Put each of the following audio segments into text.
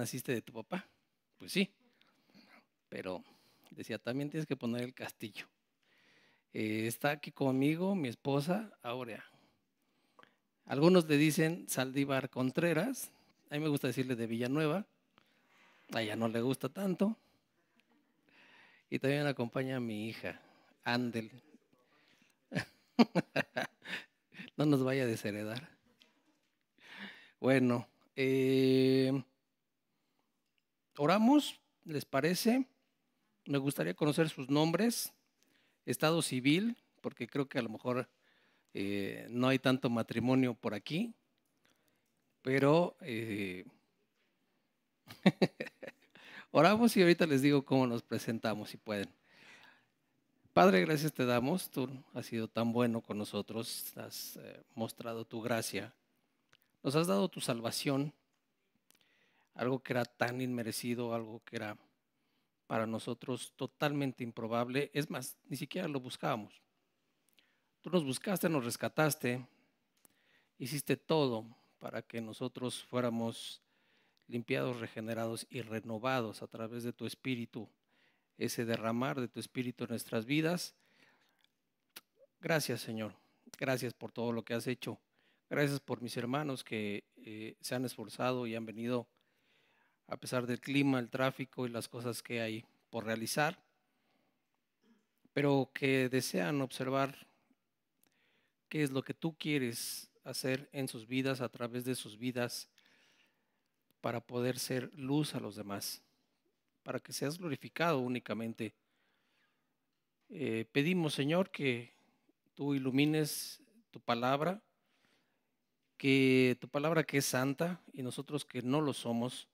naciste de tu papá. Pues sí, pero decía, también tienes que poner el castillo. Eh, está aquí conmigo mi esposa, Aurea. Algunos le dicen Saldívar Contreras, a mí me gusta decirle de Villanueva, a ella no le gusta tanto. Y también acompaña a mi hija, Andel. no nos vaya a desheredar. Bueno, eh, Oramos, ¿les parece? Me gustaría conocer sus nombres, estado civil, porque creo que a lo mejor eh, no hay tanto matrimonio por aquí, pero eh, oramos y ahorita les digo cómo nos presentamos, si pueden. Padre, gracias te damos, tú has sido tan bueno con nosotros, has eh, mostrado tu gracia, nos has dado tu salvación algo que era tan inmerecido, algo que era para nosotros totalmente improbable. Es más, ni siquiera lo buscábamos. Tú nos buscaste, nos rescataste, hiciste todo para que nosotros fuéramos limpiados, regenerados y renovados a través de tu espíritu, ese derramar de tu espíritu en nuestras vidas. Gracias Señor, gracias por todo lo que has hecho. Gracias por mis hermanos que eh, se han esforzado y han venido a pesar del clima, el tráfico y las cosas que hay por realizar, pero que desean observar qué es lo que tú quieres hacer en sus vidas, a través de sus vidas, para poder ser luz a los demás, para que seas glorificado únicamente. Eh, pedimos, Señor, que tú ilumines tu palabra, que tu palabra que es santa y nosotros que no lo somos,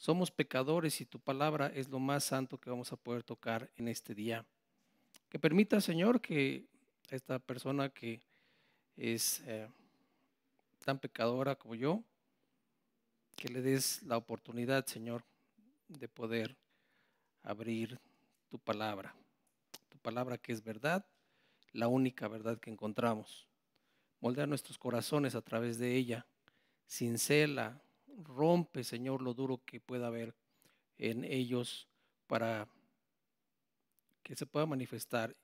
somos pecadores y tu palabra es lo más santo que vamos a poder tocar en este día. Que permita, Señor, que esta persona que es eh, tan pecadora como yo, que le des la oportunidad, Señor, de poder abrir tu palabra, tu palabra que es verdad, la única verdad que encontramos. Moldea nuestros corazones a través de ella, cincela rompe, Señor, lo duro que pueda haber en ellos para que se pueda manifestar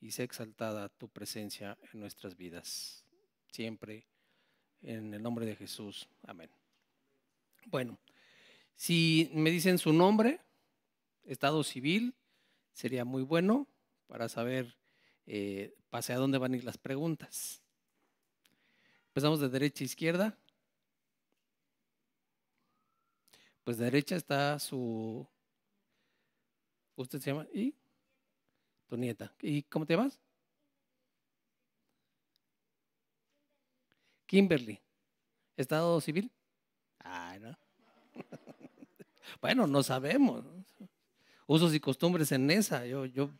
y sea exaltada tu presencia en nuestras vidas. Siempre en el nombre de Jesús. Amén. Bueno, si me dicen su nombre, estado civil, sería muy bueno para saber eh, hacia dónde van a ir las preguntas. Empezamos de derecha a izquierda. pues derecha está su, usted se llama, y tu nieta. ¿Y cómo te llamas? Kimberly. ¿Estado civil? Ah, no. bueno, no sabemos. Usos y costumbres en esa. Yo, yo,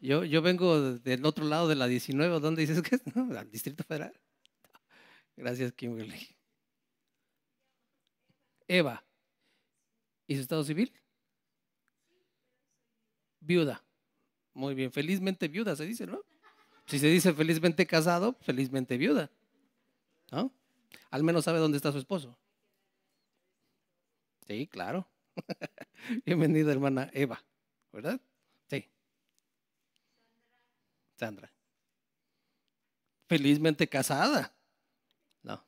yo, yo vengo del otro lado de la 19, ¿dónde dices que es? al Distrito Federal. Gracias, Kimberly. Eva. ¿Y su estado civil? Viuda. Muy bien, felizmente viuda se dice, ¿no? Si se dice felizmente casado, felizmente viuda. ¿No? Al menos sabe dónde está su esposo. Sí, claro. Bienvenida, hermana Eva, ¿verdad? Sí. Sandra. Felizmente casada. No.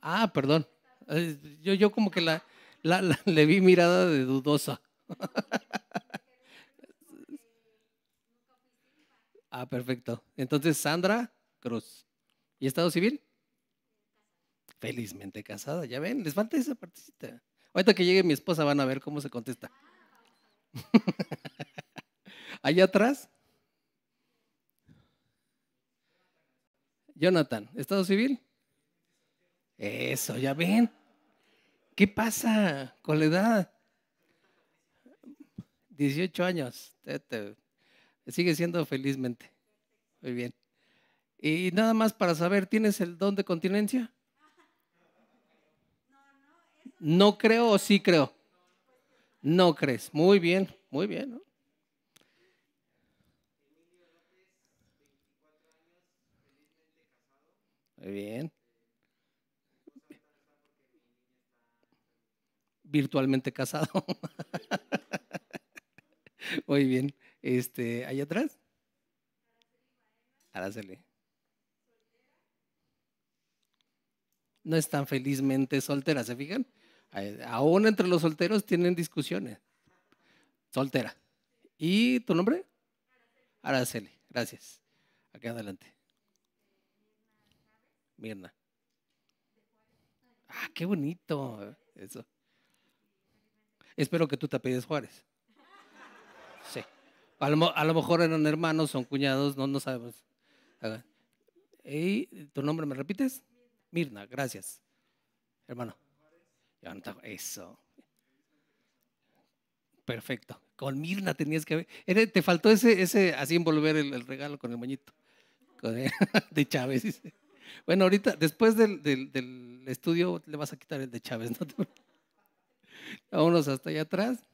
Ah, perdón. Eh, yo, yo como que la, la, le vi mirada de dudosa. ah, perfecto. Entonces, Sandra Cruz. ¿Y Estado Civil? Felizmente casada, ya ven, les falta esa partecita. Ahorita que llegue mi esposa van a ver cómo se contesta. Allá atrás. Jonathan, ¿Estado Civil? Eso, ya ven. ¿Qué pasa con la edad? 18 años. Sigue siendo felizmente. Muy bien. Y nada más para saber, ¿tienes el don de continencia? ¿No creo o sí creo? No crees. Muy bien, muy bien. ¿no? Muy bien. virtualmente casado. Muy bien. Este, ¿Allá atrás? Araceli. No están felizmente soltera ¿se fijan? Aún entre los solteros tienen discusiones. Soltera. ¿Y tu nombre? Araceli, gracias. Acá adelante. Mirna. Ah, qué bonito eso. Espero que tú te apides Juárez. Sí. A lo, a lo, mejor eran hermanos, son cuñados, no, no sabemos. ¿Y tu nombre me repites? Mirna, gracias. Hermano. Eso. Perfecto. Con Mirna tenías que ver. Te faltó ese, ese así envolver el, regalo con el moñito. de Chávez. Bueno, ahorita, después del, del, del, estudio, le vas a quitar el de Chávez, ¿no? Vámonos hasta allá atrás.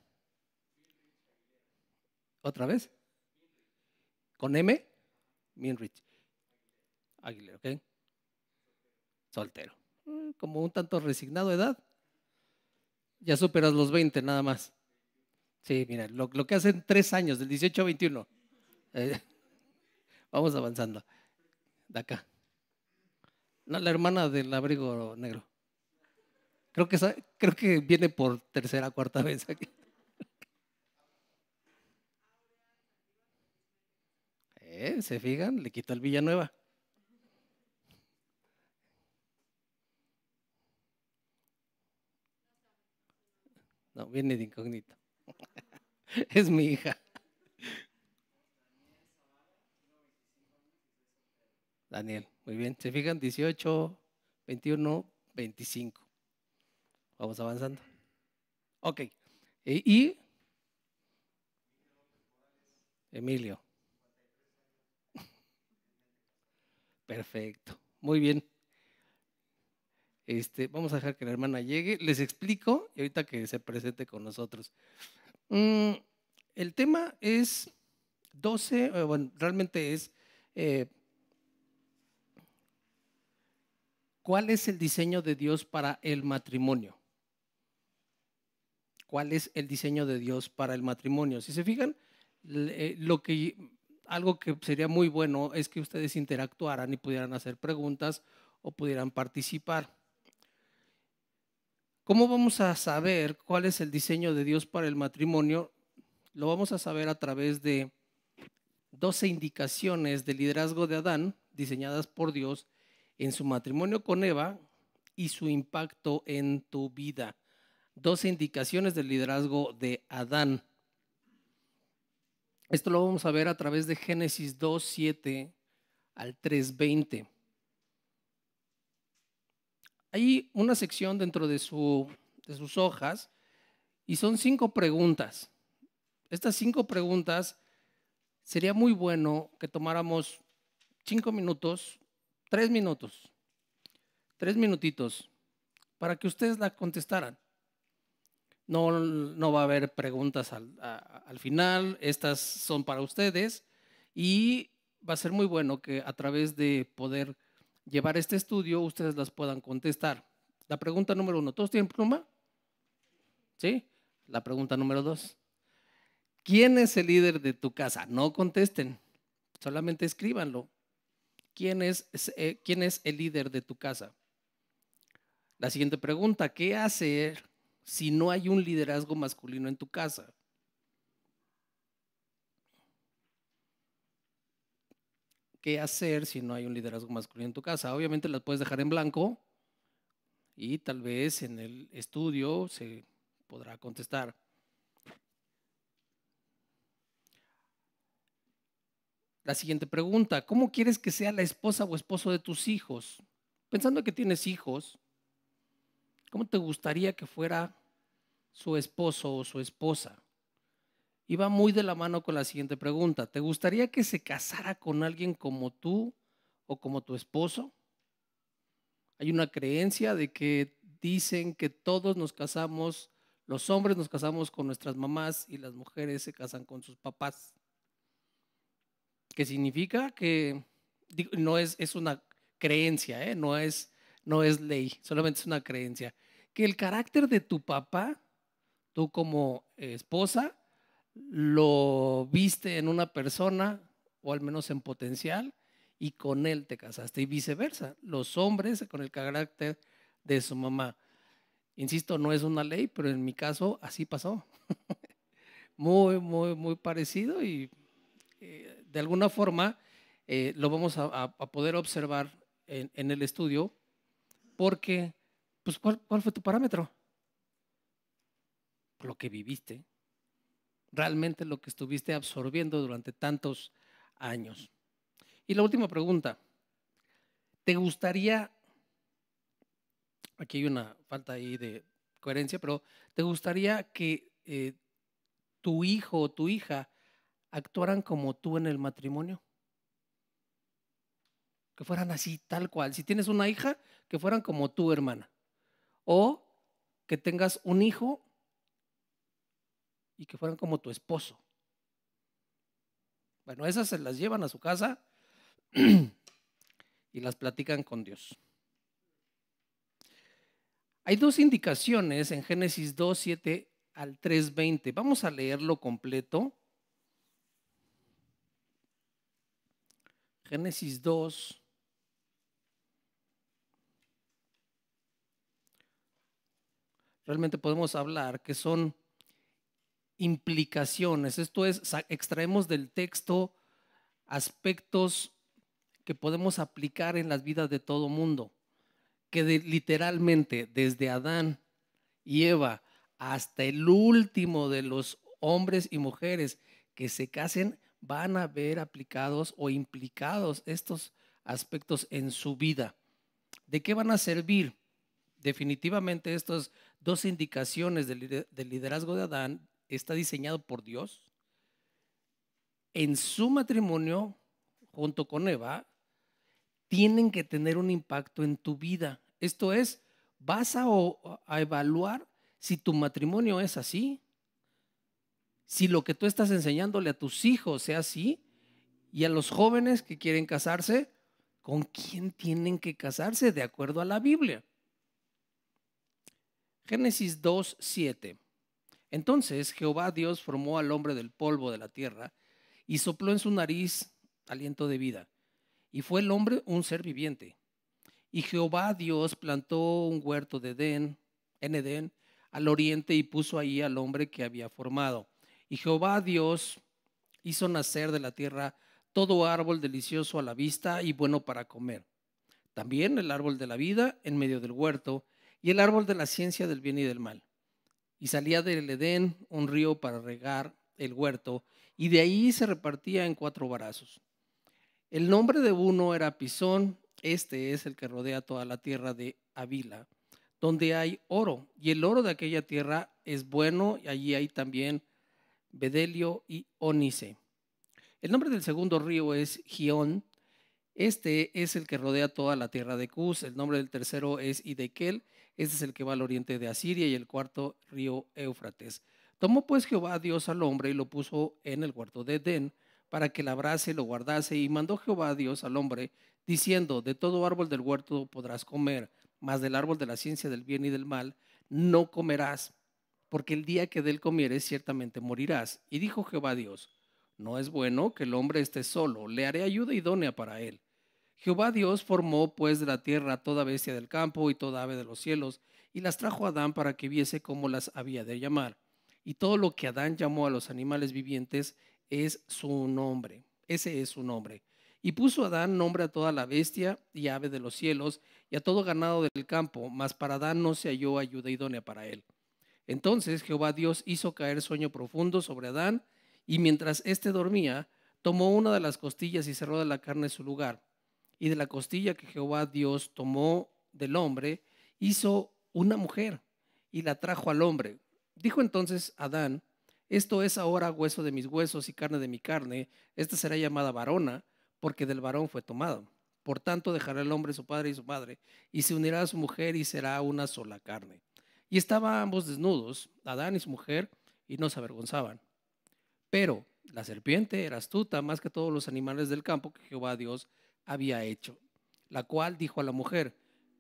¿Otra vez? ¿Con M? Minrich. Aguilera, ¿ok? Soltero. Eh, como un tanto resignado de edad. Ya superas los 20 nada más. Sí, mira, lo, que hacen tres años, del 18 a 21. vamos avanzando. De acá. la hermana del abrigo negro. Creo que, creo que viene por tercera, cuarta vez aquí. ¿Eh? ¿Se fijan? Le quito al Villanueva. No, viene de incógnito. Es mi hija. Daniel, muy bien. ¿Se fijan? 18, 21, 25. Vamos avanzando. Ok. ¿Y? E, Emilio. Perfecto. Muy bien. Este, vamos a dejar que la hermana llegue. Les explico y ahorita que se presente con nosotros. Mm, el tema es 12, eh, bueno, realmente es eh, cuál es el diseño de Dios para el matrimonio cuál es el diseño de Dios para el matrimonio. Si se fijan, eh, lo que, algo que sería muy bueno es que ustedes interactuaran y pudieran hacer preguntas o pudieran participar. ¿Cómo vamos a saber cuál es el diseño de Dios para el matrimonio? Lo vamos a saber a través de 12 indicaciones de liderazgo de Adán diseñadas por Dios en su matrimonio con Eva y su impacto en tu vida. 12 indicaciones del liderazgo de Adán. Esto lo vamos a ver a través de Génesis 2, 7 al 3.20. Hay una sección dentro de, de sus hojas y son cinco preguntas. Estas cinco preguntas sería muy bueno que tomáramos cinco minutos, tres minutos, tres minutitos, para que ustedes la contestaran. No, va a haber preguntas al, final, estas son para ustedes y va a ser muy bueno que a través de poder llevar este estudio ustedes las puedan contestar. La pregunta número uno, ¿todos tienen pluma? ¿Sí? La pregunta número dos, ¿quién es el líder de tu casa? No contesten, solamente escríbanlo. ¿Quién es, eh, ¿quién es el líder de tu casa? La siguiente pregunta, ¿qué hacer si no hay un liderazgo masculino en tu casa? ¿Qué hacer si no hay un liderazgo masculino en tu casa? Obviamente las puedes dejar en blanco y tal vez en el estudio se podrá contestar. La siguiente pregunta, ¿cómo quieres que sea la esposa o esposo de tus hijos? Pensando que tienes hijos, ¿Cómo te gustaría que fuera su esposo o su esposa? Y va muy de la mano con la siguiente pregunta. ¿Te gustaría que se casara con alguien como tú o como tu esposo? Hay una creencia de que dicen que todos nos casamos, los hombres nos casamos con nuestras mamás y las mujeres se casan con sus papás. ¿Qué significa que no es, es una creencia, ¿eh? no, es, no es ley, solamente es una creencia que el carácter de tu papá, tú como esposa, lo viste en una persona, o al menos en potencial, y con él te casaste, y viceversa, los hombres con el carácter de su mamá. Insisto, no es una ley, pero en mi caso así pasó. muy, muy, muy parecido y eh, de alguna forma eh, lo vamos a, poder observar en, el estudio porque pues ¿cuál, fue tu parámetro? Lo que viviste. Realmente lo que estuviste absorbiendo durante tantos años. Y la última pregunta. ¿Te gustaría, aquí hay una falta ahí de coherencia, pero ¿te gustaría que eh, tu hijo o tu hija actuaran como tú en el matrimonio? que fueran así, tal cual. Si tienes una hija, que fueran como tú, hermana. O que tengas un hijo y que fueran como tu esposo. Bueno, esas se las llevan a su casa y las platican con Dios. Hay dos indicaciones en Génesis 2, 7 al 3.20. Vamos a leerlo completo. Génesis 2, realmente podemos hablar que son implicaciones. Esto es, extraemos del texto aspectos que podemos aplicar en las vidas de todo mundo, que literalmente desde Adán y Eva hasta el último de los hombres y mujeres que se casen van a ver aplicados o implicados estos aspectos en su vida. ¿De qué van a servir? Definitivamente estos dos indicaciones del, liderazgo de Adán está diseñado por Dios en su matrimonio junto con Eva tienen que tener un impacto en tu vida. Esto es, vas a, a, evaluar si tu matrimonio es así, si lo que tú estás enseñándole a tus hijos sea así, y a los jóvenes que quieren casarse, con quién tienen que casarse de acuerdo a la Biblia. Génesis 2, Entonces Jehová Dios formó al hombre del polvo de la tierra y sopló en su nariz aliento de vida. Y fue el hombre un ser viviente. Y Jehová Dios plantó un huerto de Edén, en Edén al oriente y puso ahí al hombre que había formado. Y Jehová Dios hizo nacer de la tierra todo árbol delicioso a la vista y bueno para comer. También el árbol de la vida en medio del huerto y el árbol de la ciencia del bien y del mal. Y salía del Edén un río para regar el huerto, y de ahí se repartía en cuatro varazos. El nombre de uno era Pisón, este es el que rodea toda la tierra de Avila, donde hay oro, y el oro de aquella tierra es bueno, y allí hay también bedelio y Onice. El nombre del segundo río es Gion, este es el que rodea toda la tierra de Cus, el nombre del tercero es Idequel, este es el que va al oriente de Asiria y el cuarto río Éufrates. Tomó pues Jehová Dios al hombre y lo puso en el huerto de Edén para que labrase, lo guardase, y mandó Jehová Dios al hombre, diciendo, de todo árbol del huerto podrás comer, mas del árbol de la ciencia del bien y del mal no comerás, porque el día que de él comieres ciertamente morirás. Y dijo Jehová Dios, no es bueno que el hombre esté solo, le haré ayuda idónea para él. Jehová Dios formó pues de la tierra toda bestia del campo y toda ave de los cielos, y las trajo a Adán para que viese cómo las había de llamar. Y todo lo que Adán llamó a los animales vivientes es su nombre. Ese es su nombre. Y puso Adán nombre a toda la bestia y ave de los cielos y a todo ganado del campo, mas para Adán no se halló ayuda idónea para él. Entonces Jehová Dios hizo caer sueño profundo sobre Adán, y mientras éste dormía, tomó una de las costillas y cerró de la carne su lugar y de la costilla que Jehová Dios tomó del hombre, hizo una mujer y la trajo al hombre. Dijo entonces Adán, esto es ahora hueso de mis huesos y carne de mi carne, esta será llamada varona, porque del varón fue tomado. Por tanto dejará el hombre su padre y su madre, y se unirá a su mujer y será una sola carne. Y estaban ambos desnudos, Adán y su mujer, y no se avergonzaban. Pero la serpiente era astuta más que todos los animales del campo que Jehová Dios había hecho, la cual dijo a la mujer,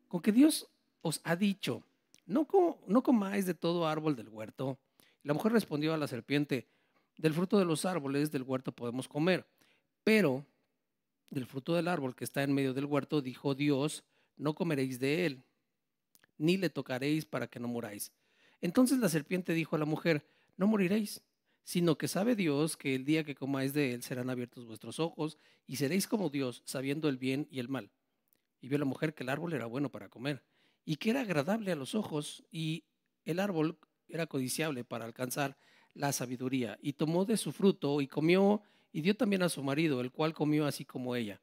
con que Dios os ha dicho, no, comáis de todo árbol del huerto. La mujer respondió a la serpiente, del fruto de los árboles del huerto podemos comer, pero del fruto del árbol que está en medio del huerto, dijo Dios, no comeréis de él, ni le tocaréis para que no muráis. Entonces la serpiente dijo a la mujer, no moriréis sino que sabe Dios que el día que comáis de él serán abiertos vuestros ojos y seréis como Dios, sabiendo el bien y el mal. Y vio la mujer que el árbol era bueno para comer y que era agradable a los ojos y el árbol era codiciable para alcanzar la sabiduría. Y tomó de su fruto y comió y dio también a su marido, el cual comió así como ella.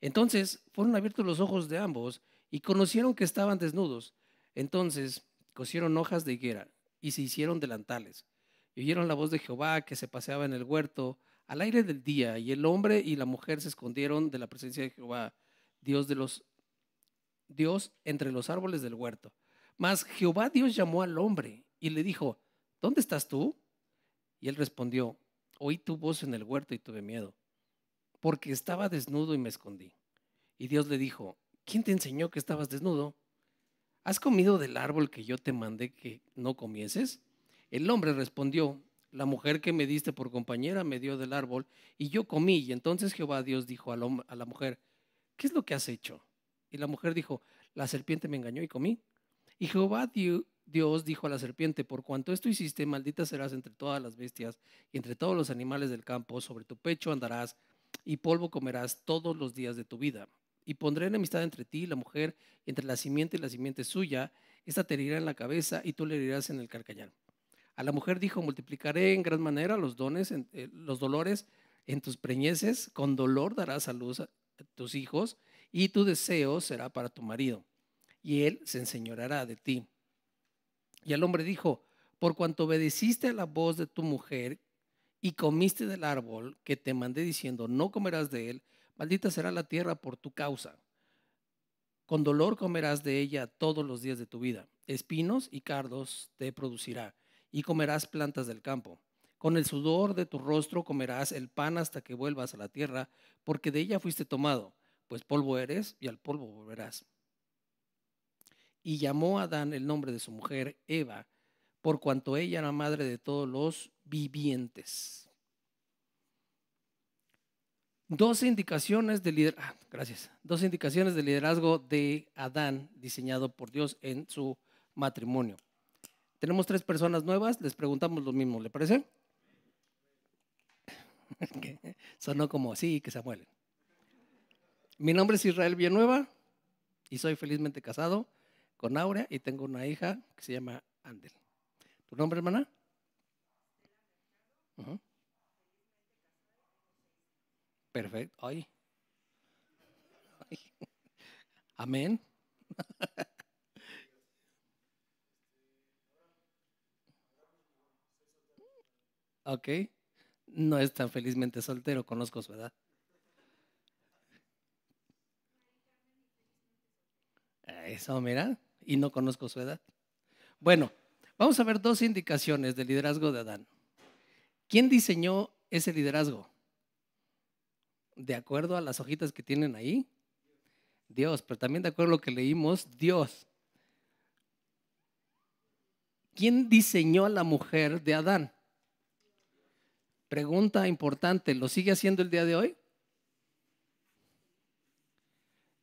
Entonces fueron abiertos los ojos de ambos y conocieron que estaban desnudos. Entonces cosieron hojas de higuera y se hicieron delantales. Y oyeron la voz de Jehová que se paseaba en el huerto al aire del día, y el hombre y la mujer se escondieron de la presencia de Jehová, Dios de los Dios entre los árboles del huerto. Mas Jehová Dios llamó al hombre y le dijo, ¿dónde estás tú? Y él respondió, oí tu voz en el huerto y tuve miedo, porque estaba desnudo y me escondí. Y Dios le dijo, ¿quién te enseñó que estabas desnudo? ¿Has comido del árbol que yo te mandé que no comieses? El hombre respondió, la mujer que me diste por compañera me dio del árbol y yo comí. Y entonces Jehová Dios dijo a la mujer, ¿qué es lo que has hecho? Y la mujer dijo, la serpiente me engañó y comí. Y Jehová Dios dijo a la serpiente, por cuanto esto hiciste, maldita serás entre todas las bestias y entre todos los animales del campo, sobre tu pecho andarás y polvo comerás todos los días de tu vida. Y pondré enemistad entre ti y la mujer, entre la simiente y la simiente suya, esta te herirá en la cabeza y tú le herirás en el carcañal. A la mujer dijo, multiplicaré en gran manera los dones, eh, los dolores en tus preñeces, con dolor darás a luz a tus hijos y tu deseo será para tu marido, y él se enseñoreará de ti. Y el hombre dijo, por cuanto obedeciste a la voz de tu mujer y comiste del árbol que te mandé diciendo, no comerás de él, maldita será la tierra por tu causa. Con dolor comerás de ella todos los días de tu vida. Espinos y cardos te producirá y comerás plantas del campo. Con el sudor de tu rostro comerás el pan hasta que vuelvas a la tierra, porque de ella fuiste tomado, pues polvo eres y al polvo volverás. Y llamó a Adán el nombre de su mujer Eva, por cuanto ella era madre de todos los vivientes. Dos indicaciones de liderazgo, ah, gracias. Dos indicaciones de liderazgo de Adán diseñado por Dios en su matrimonio. Tenemos tres personas nuevas, les preguntamos lo mismo, ¿le parece? Sonó como así, que se muelen. Mi nombre es Israel Villanueva y soy felizmente casado con Aurea y tengo una hija que se llama Andel. ¿Tu nombre, hermana? Perfecto. Ay. Amén. Ok. No es tan felizmente soltero, conozco su edad. Eso, mira. Y no conozco su edad. Bueno, vamos a ver dos indicaciones del liderazgo de Adán. ¿Quién diseñó ese liderazgo? De acuerdo a las hojitas que tienen ahí, Dios, pero también de acuerdo a lo que leímos, Dios. ¿Quién diseñó a la mujer de Adán? Pregunta importante, ¿lo sigue haciendo el día de hoy?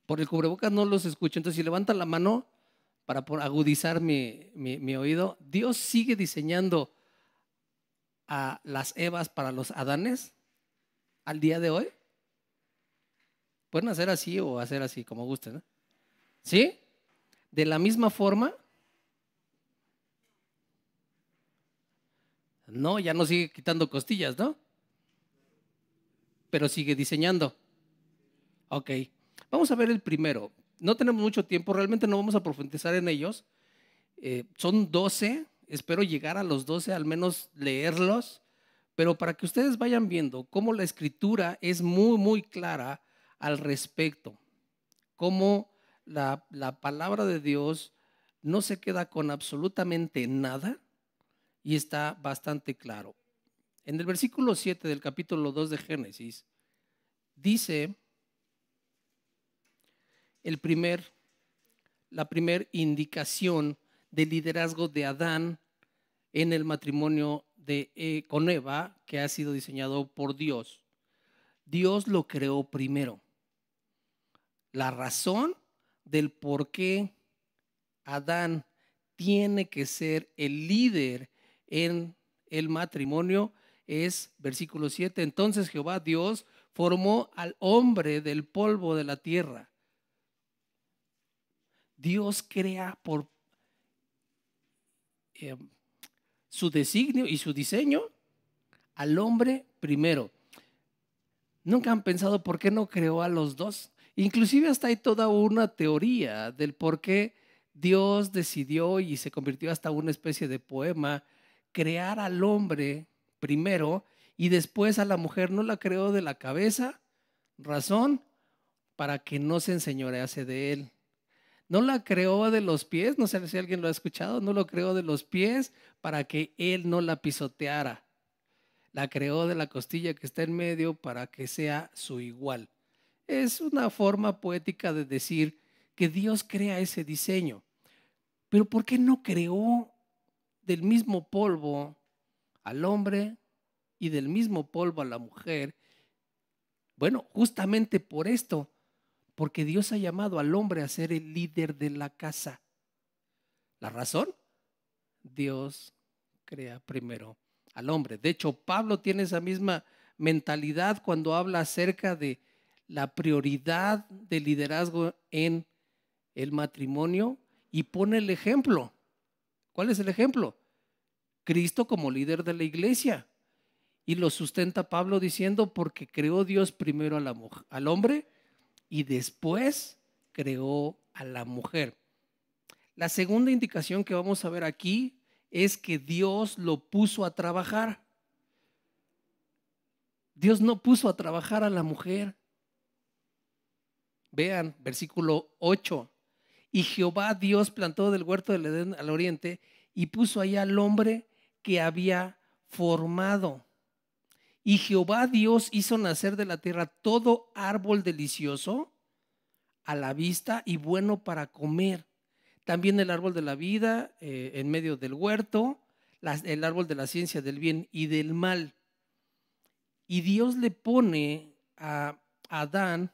Por el cubrebocas no los escucho. Entonces, si levanta la mano para agudizar mi, oído, ¿Dios sigue diseñando a las Evas para los Adanes al día de hoy? Pueden hacer así o hacer así, como gusten. ¿eh? ¿Sí? De la misma forma, No, ya no sigue quitando costillas, ¿no? Pero sigue diseñando. Ok, vamos a ver el primero. No tenemos mucho tiempo, realmente no vamos a profundizar en ellos. Eh, son 12, espero llegar a los doce, al menos leerlos, pero para que ustedes vayan viendo cómo la escritura es muy, muy clara al respecto, cómo la palabra de Dios no se queda con absolutamente nada, y está bastante claro. En el versículo 7 del capítulo 2 de Génesis dice el primer, la primera indicación del liderazgo de Adán en el matrimonio de, eh, con Eva que ha sido diseñado por Dios. Dios lo creó primero. La razón del por qué Adán tiene que ser el líder en el matrimonio es versículo 7. Entonces Jehová Dios formó al hombre del polvo de la tierra. Dios crea por em, su designio y su diseño al hombre primero. Nunca han pensado por qué no creó a los dos. Inclusive hasta hay toda una teoría del por qué Dios decidió y se convirtió hasta una especie de poema crear al hombre primero y después a la mujer no la creó de la cabeza, razón, para que no se enseñorease de él. No la creó de los pies, no sé si alguien lo ha escuchado, no lo creó de los pies para que él no la pisoteara. La creó de la costilla que está en medio para que sea su igual. Es una forma poética de decir que Dios crea ese diseño. Pero ¿por qué no creó del mismo polvo al hombre y del mismo polvo a la mujer. Bueno, justamente por esto, porque Dios ha llamado al hombre a ser el líder de la casa. ¿La razón? Dios crea primero al hombre. De hecho, Pablo tiene esa misma mentalidad cuando habla acerca de la prioridad del liderazgo en el matrimonio y pone el ejemplo. ¿Cuál es el ejemplo? Cristo como líder de la iglesia. Y lo sustenta Pablo diciendo, porque creó Dios primero al hombre y después creó a la mujer. La segunda indicación que vamos a ver aquí es que Dios lo puso a trabajar. Dios no puso a trabajar a la mujer. Vean, versículo 8. Y Jehová Dios plantó del huerto del Edén al oriente y puso allá al hombre que había formado. Y Jehová Dios hizo nacer de la tierra todo árbol delicioso a la vista y bueno para comer. También el árbol de la vida eh, en medio del huerto, el árbol de la ciencia del bien y del mal. Y Dios le pone a Adán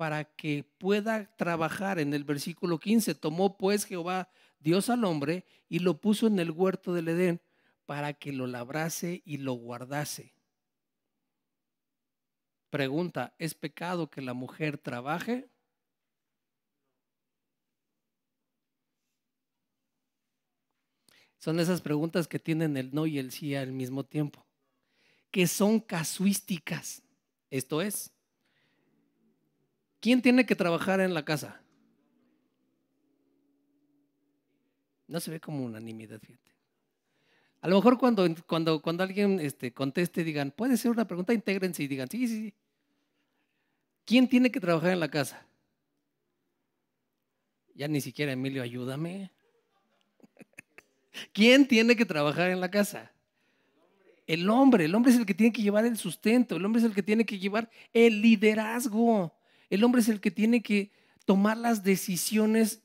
para que pueda trabajar en el versículo 15. Tomó pues Jehová Dios al hombre y lo puso en el huerto del Edén para que lo labrase y lo guardase. Pregunta, ¿es pecado que la mujer trabaje? Son esas preguntas que tienen el no y el sí al mismo tiempo, que son casuísticas. Esto es, ¿Quién tiene que trabajar en la casa? No se ve como unanimidad, fíjate. A lo mejor cuando, cuando, cuando alguien este, conteste, digan, puede ser una pregunta, intégrense y digan, sí, sí, sí. ¿Quién tiene que trabajar en la casa? Ya ni siquiera Emilio, ayúdame. ¿Quién tiene que trabajar en la casa? El hombre, el hombre es el que tiene que llevar el sustento, el hombre es el que tiene que llevar el liderazgo. El hombre es el que tiene que tomar las decisiones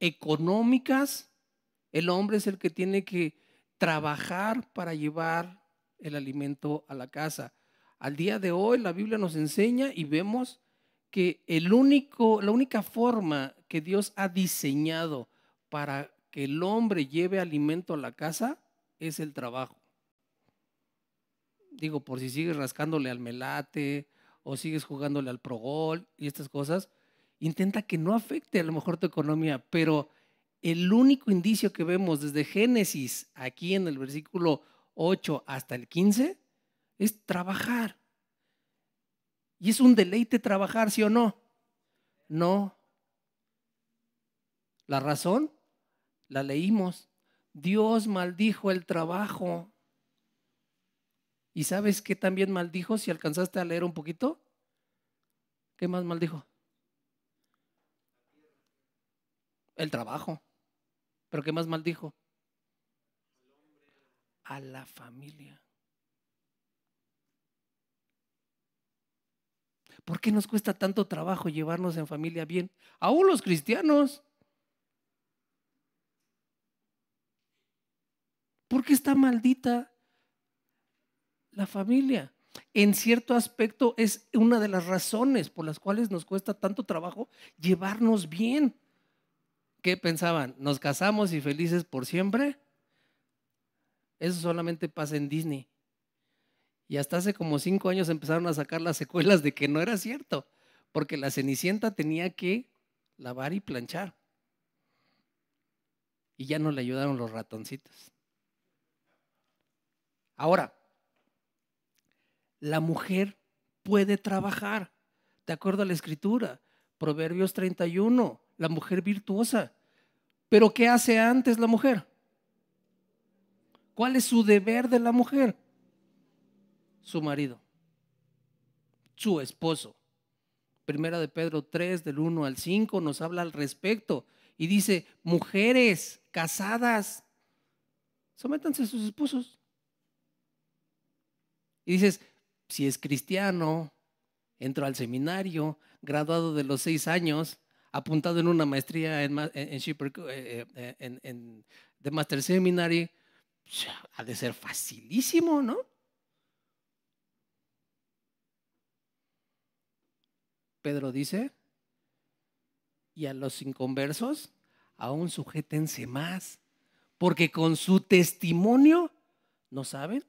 económicas. El hombre es el que tiene que trabajar para llevar el alimento a la casa. Al día de hoy la Biblia nos enseña y vemos que el único, la única forma que Dios ha diseñado para que el hombre lleve alimento a la casa es el trabajo. Digo, por si sigues rascándole al melate, o sigues jugándole al pro gol y estas cosas, intenta que no afecte a lo mejor tu economía, pero el único indicio que vemos desde Génesis, aquí en el versículo 8 hasta el 15, es trabajar. Y es un deleite trabajar, ¿sí o no? No. La razón la leímos. Dios maldijo el trabajo. ¿Y sabes qué también maldijo? Si alcanzaste a leer un poquito. ¿Qué más maldijo? El trabajo. ¿Pero qué más maldijo? A la familia. ¿Por qué nos cuesta tanto trabajo llevarnos en familia bien? Aún los cristianos. ¿Por qué está maldita la familia, en cierto aspecto, es una de las razones por las cuales nos cuesta tanto trabajo llevarnos bien. ¿Qué pensaban? ¿Nos casamos y felices por siempre? Eso solamente pasa en Disney. Y hasta hace como cinco años empezaron a sacar las secuelas de que no era cierto, porque la Cenicienta tenía que lavar y planchar. Y ya no le ayudaron los ratoncitos. Ahora, la mujer puede trabajar, de acuerdo a la escritura, Proverbios 31, la mujer virtuosa. Pero ¿qué hace antes la mujer? ¿Cuál es su deber de la mujer? Su marido, su esposo. Primera de Pedro 3, del 1 al 5, nos habla al respecto y dice, mujeres casadas, sométanse a sus esposos. Y dices, si es cristiano, entró al seminario, graduado de los seis años, apuntado en una maestría en, Master Seminary, ha de ser facilísimo, ¿no? Pedro dice, y a los inconversos, aún sujétense más, porque con su testimonio, ¿no saben?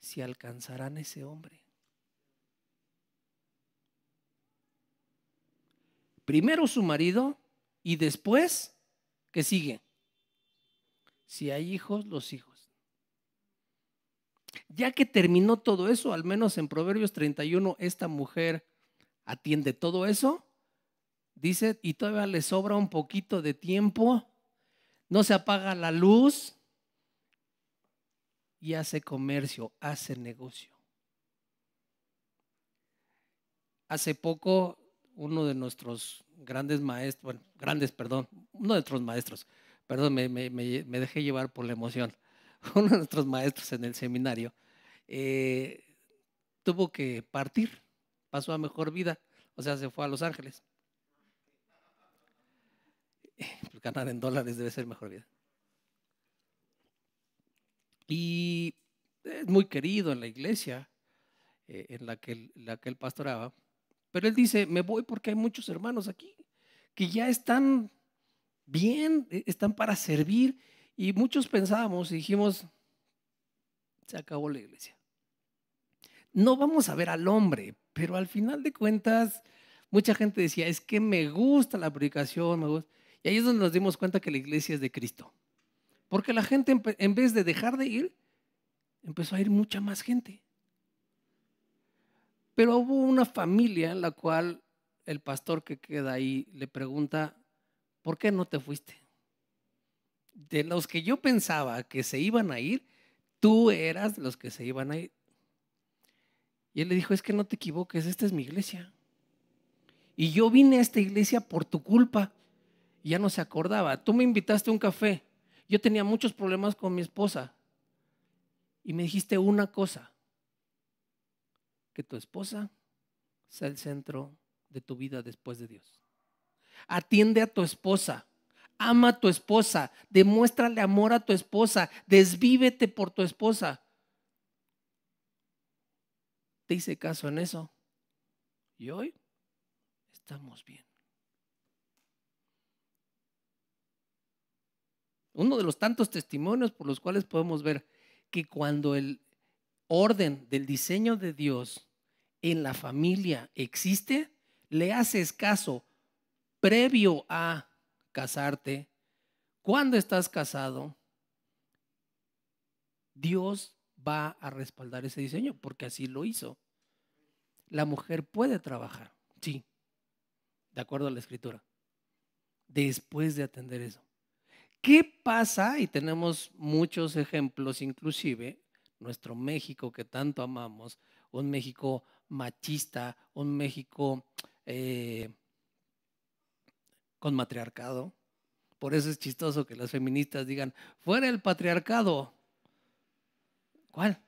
si alcanzarán ese hombre. Primero su marido y después, ¿qué sigue? Si hay hijos, los hijos. Ya que terminó todo eso, al menos en Proverbios 31, esta mujer atiende todo eso, dice, y todavía le sobra un poquito de tiempo, no se apaga la luz, y hace comercio, hace negocio. Hace poco, uno de nuestros grandes maestros, bueno, grandes, perdón, uno de nuestros maestros, perdón, me, dejé llevar por la emoción, uno de nuestros maestros en el seminario eh, tuvo que partir, pasó a mejor vida, o sea, se fue a Los Ángeles. Eh, pues ganar en dólares debe ser mejor vida. Y es muy querido en la iglesia eh, en la que, él, la que pastoraba. Pero él dice, me voy porque hay muchos hermanos aquí que ya están bien, e, están para servir. Y muchos pensábamos y dijimos, se acabó la iglesia. No vamos a ver al hombre, pero al final de cuentas, mucha gente decía, es que me gusta la predicación, Y ahí es donde nos dimos cuenta que la iglesia es de Cristo. Porque la gente en vez de dejar de ir, empezó a ir mucha más gente. Pero hubo una familia en la cual el pastor que queda ahí le pregunta, ¿por qué no te fuiste? De los que yo pensaba que se iban a ir, tú eras los que se iban a ir. Y él le dijo, es que no te equivoques, esta es mi iglesia. Y yo vine a esta iglesia por tu culpa. ya no se acordaba. Tú me invitaste a un café. Yo tenía muchos problemas con mi esposa y me dijiste una cosa, que tu esposa sea el centro de tu vida después de Dios. Atiende a tu esposa, ama a tu esposa, demuéstrale amor a tu esposa, desvívete por tu esposa. ¿Te hice caso en eso? Y hoy estamos bien. Uno de los tantos testimonios por los cuales podemos ver que cuando el orden del diseño de Dios en la familia existe, le haces caso previo a casarte, cuando estás casado, Dios va a respaldar ese diseño porque así lo hizo. La mujer puede trabajar, sí, de acuerdo a la escritura, después de atender eso. ¿Qué pasa? Y tenemos muchos ejemplos, inclusive nuestro México que tanto amamos, un México machista, un México eh, con matriarcado. Por eso es chistoso que las feministas digan, fuera el patriarcado. ¿Cuál?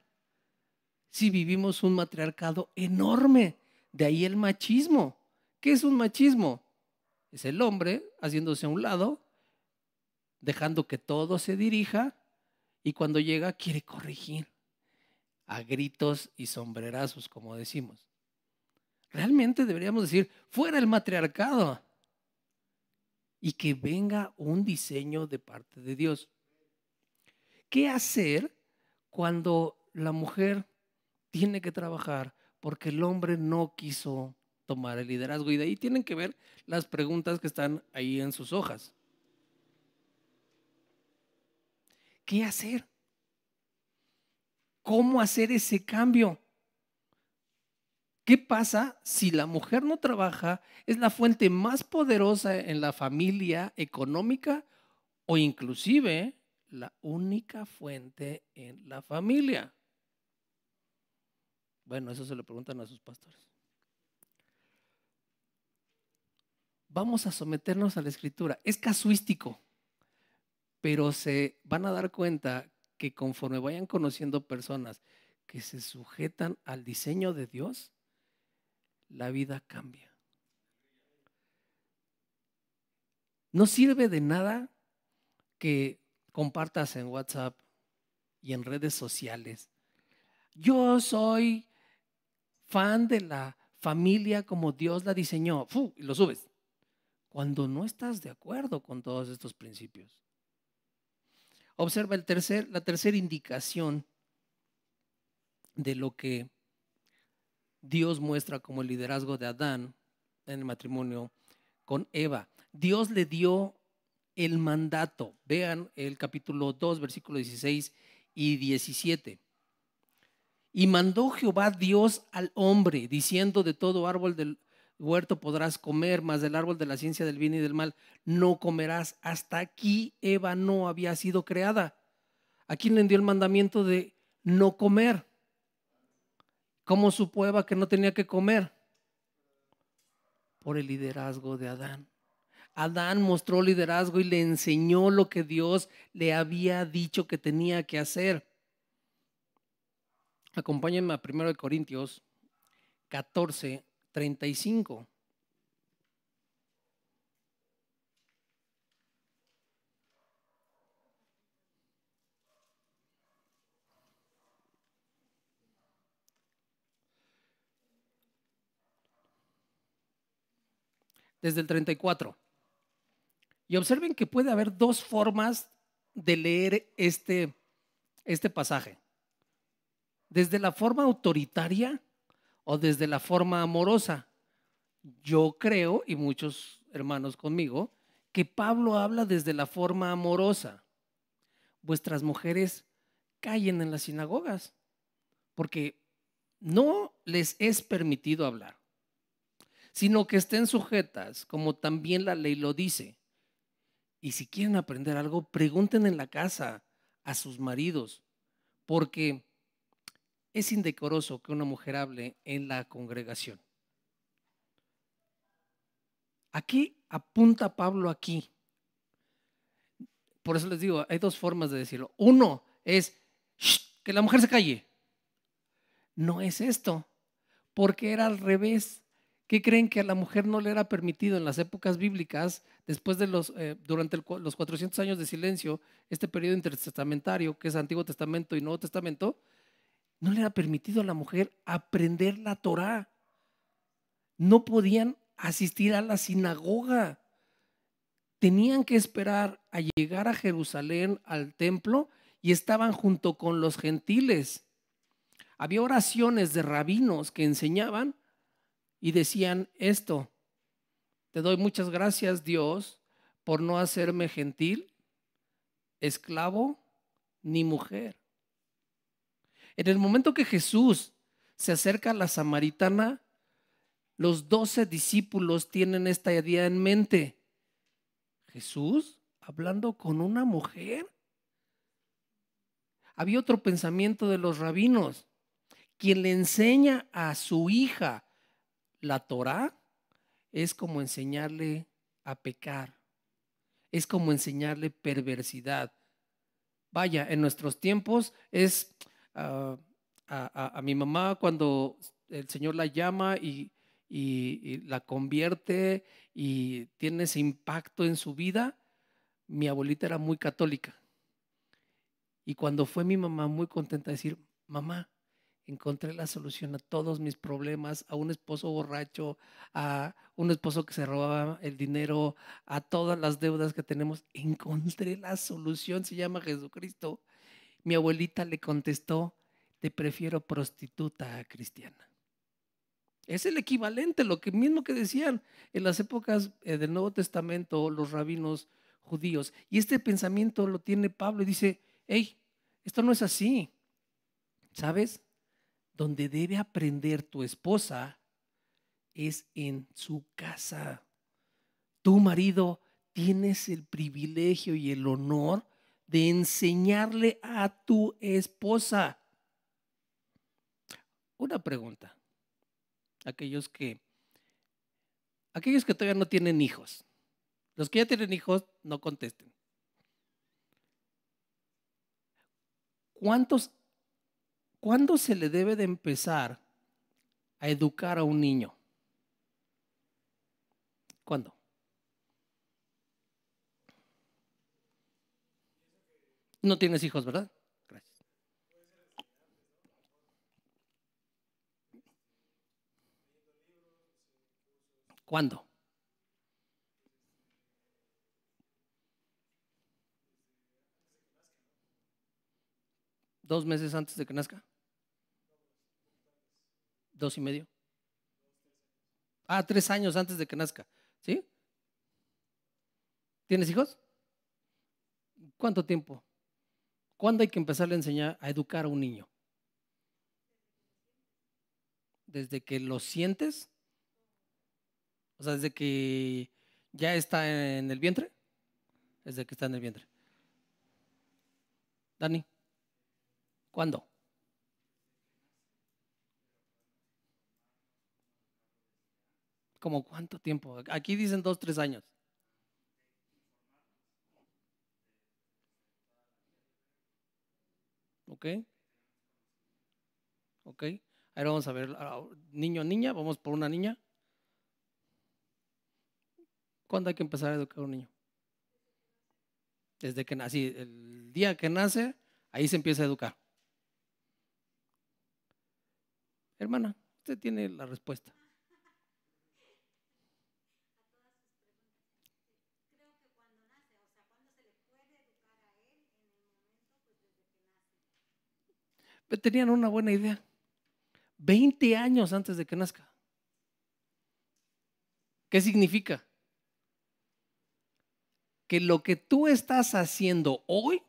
Si vivimos un matriarcado enorme, de ahí el machismo. ¿Qué es un machismo? Es el hombre haciéndose a un lado dejando que todo se dirija y cuando llega quiere corregir a gritos y sombrerazos, como decimos. Realmente deberíamos decir, fuera el matriarcado y que venga un diseño de parte de Dios. ¿Qué hacer cuando la mujer tiene que trabajar porque el hombre no quiso tomar el liderazgo? Y de ahí tienen que ver las preguntas que están ahí en sus hojas. qué hacer, cómo hacer ese cambio. ¿Qué pasa si la mujer no trabaja? Es la fuente más poderosa en la familia económica o inclusive la única fuente en la familia. Bueno, eso se lo preguntan a sus pastores. Vamos a someternos a la escritura. Es casuístico pero se van a dar cuenta que conforme vayan conociendo personas que se sujetan al diseño de Dios, la vida cambia. No sirve de nada que compartas en WhatsApp y en redes sociales. Yo soy fan de la familia como Dios la diseñó. ¡Fu! Y lo subes. Cuando no estás de acuerdo con todos estos principios. Observa el tercer, la tercera indicación de lo que Dios muestra como el liderazgo de Adán en el matrimonio con Eva. Dios le dio el mandato. Vean el capítulo 2, versículo 16 y 17. Y mandó Jehová Dios al hombre, diciendo de todo árbol del huerto podrás comer, más del árbol de la ciencia del bien y del mal no comerás. Hasta aquí Eva no había sido creada. ¿A quién le dio el mandamiento de no comer? ¿Cómo supo Eva que no tenía que comer? Por el liderazgo de Adán. Adán mostró liderazgo y le enseñó lo que Dios le había dicho que tenía que hacer. Acompáñenme a 1 Corintios 14, 35. Desde el 34. Y observen que puede haber dos formas de leer este, este pasaje. Desde la forma autoritaria, o desde la forma amorosa. Yo creo, y muchos hermanos conmigo, que Pablo habla desde la forma amorosa. Vuestras mujeres callen en las sinagogas, porque no les es permitido hablar, sino que estén sujetas, como también la ley lo dice. Y si quieren aprender algo, pregunten en la casa a sus maridos, porque es indecoroso que una mujer hable en la congregación. Aquí apunta Pablo aquí. Por eso les digo, hay dos formas de decirlo. Uno es que la mujer se calle. No es esto, porque era al revés. ¿Qué creen que a la mujer no le era permitido en las épocas bíblicas, después de los, eh, durante los 400 años de silencio, este periodo intertestamentario, que es Antiguo Testamento y Nuevo Testamento, no le ha permitido a la mujer aprender la Torá. No podían asistir a la sinagoga. Tenían que esperar a llegar a Jerusalén al templo y estaban junto con los gentiles. Había oraciones de rabinos que enseñaban y decían esto, te doy muchas gracias Dios por no hacerme gentil, esclavo ni mujer, en el momento que Jesús se acerca a la samaritana, los doce discípulos tienen esta idea en mente. Jesús hablando con una mujer. Había otro pensamiento de los rabinos. Quien le enseña a su hija la Torá es como enseñarle a pecar. Es como enseñarle perversidad. Vaya, en nuestros tiempos es Ah, a, mi mamá cuando el Señor la llama y, la convierte y tiene ese impacto en su vida, mi abuelita era muy católica. Y cuando fue mi mamá muy contenta decir, mamá, encontré la solución a todos mis problemas, a un esposo borracho, a un esposo que se robaba el dinero, a todas las deudas que tenemos, encontré la solución, se llama Jesucristo. Mi abuelita le contestó, te prefiero prostituta a cristiana. Es el equivalente, lo que mismo que decían en las épocas eh, del Nuevo Testamento los rabinos judíos. Y este pensamiento lo tiene Pablo y dice, hey, esto no es así. ¿Sabes? Donde debe aprender tu esposa es en su casa. Tu marido tienes el privilegio y el honor de enseñarle a tu esposa. Una pregunta. Aquellos que aquellos que todavía no tienen hijos. Los que ya tienen hijos no contesten. ¿Cuántos cuándo se le debe de empezar a educar a un niño? ¿Cuándo? No tienes hijos, ¿verdad? Gracias. ¿Cuándo? ¿Dos meses antes de que nazca? ¿Dos y medio? Ah, tres años antes de que nazca. ¿Sí? ¿Tienes hijos? ¿Cuánto tiempo? ¿Cuándo hay que empezar a enseñar a educar a un niño? Desde que lo sientes, o sea, desde que ya está en el vientre, desde que está en el vientre. Dani, ¿cuándo? ¿Cómo cuánto tiempo? Aquí dicen dos, tres años. ¿Ok? ¿Ok? Ahora vamos a ver, ah, niño, niña, vamos por una niña. ¿Cuándo hay que empezar a educar un niño? Desde que nace, el día que nace, ahí se empieza a educar. Hermana, usted tiene la respuesta. tenían una buena idea. 20 años antes de que nazca. ¿Qué significa? Que lo que tú estás haciendo hoy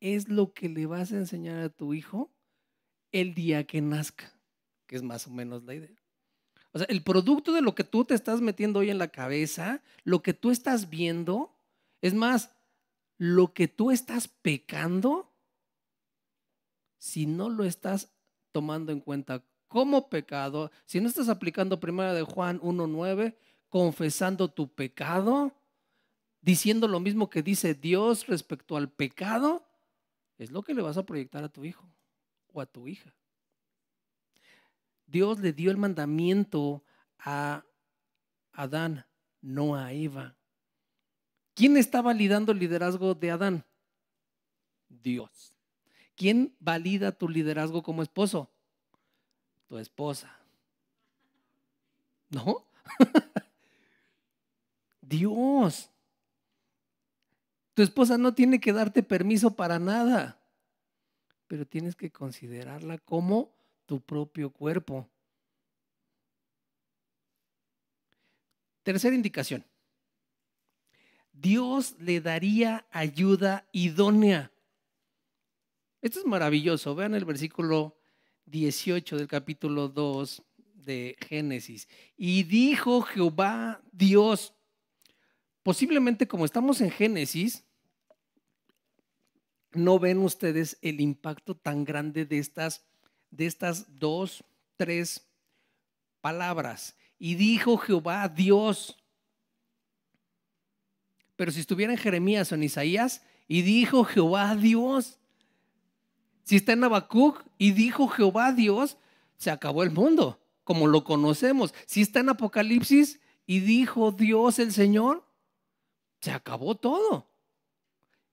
es lo que le vas a enseñar a tu hijo el día que nazca, que es más o menos la idea. O sea, el producto de lo que tú te estás metiendo hoy en la cabeza, lo que tú estás viendo, es más, lo que tú estás pecando, si no lo estás tomando en cuenta como pecado, si no estás aplicando primera de Juan 1.9, confesando tu pecado, diciendo lo mismo que dice Dios respecto al pecado, es lo que le vas a proyectar a tu hijo o a tu hija. Dios le dio el mandamiento a Adán, no a Eva. ¿Quién está validando el liderazgo de Adán? Dios. ¿Quién valida tu liderazgo como esposo? Tu esposa. ¿No? Dios. Tu esposa no tiene que darte permiso para nada, pero tienes que considerarla como tu propio cuerpo. Tercera indicación. Dios le daría ayuda idónea. Esto es maravilloso. Vean el versículo 18 del capítulo 2 de Génesis. Y dijo Jehová Dios, posiblemente como estamos en Génesis, no ven ustedes el impacto tan grande de estas, de estas dos, tres palabras. Y dijo Jehová Dios. Pero si estuviera en Jeremías o en Isaías, y dijo Jehová Dios. Si está en Habacuc y dijo Jehová Dios, se acabó el mundo, como lo conocemos. Si está en Apocalipsis y dijo Dios el Señor, se acabó todo.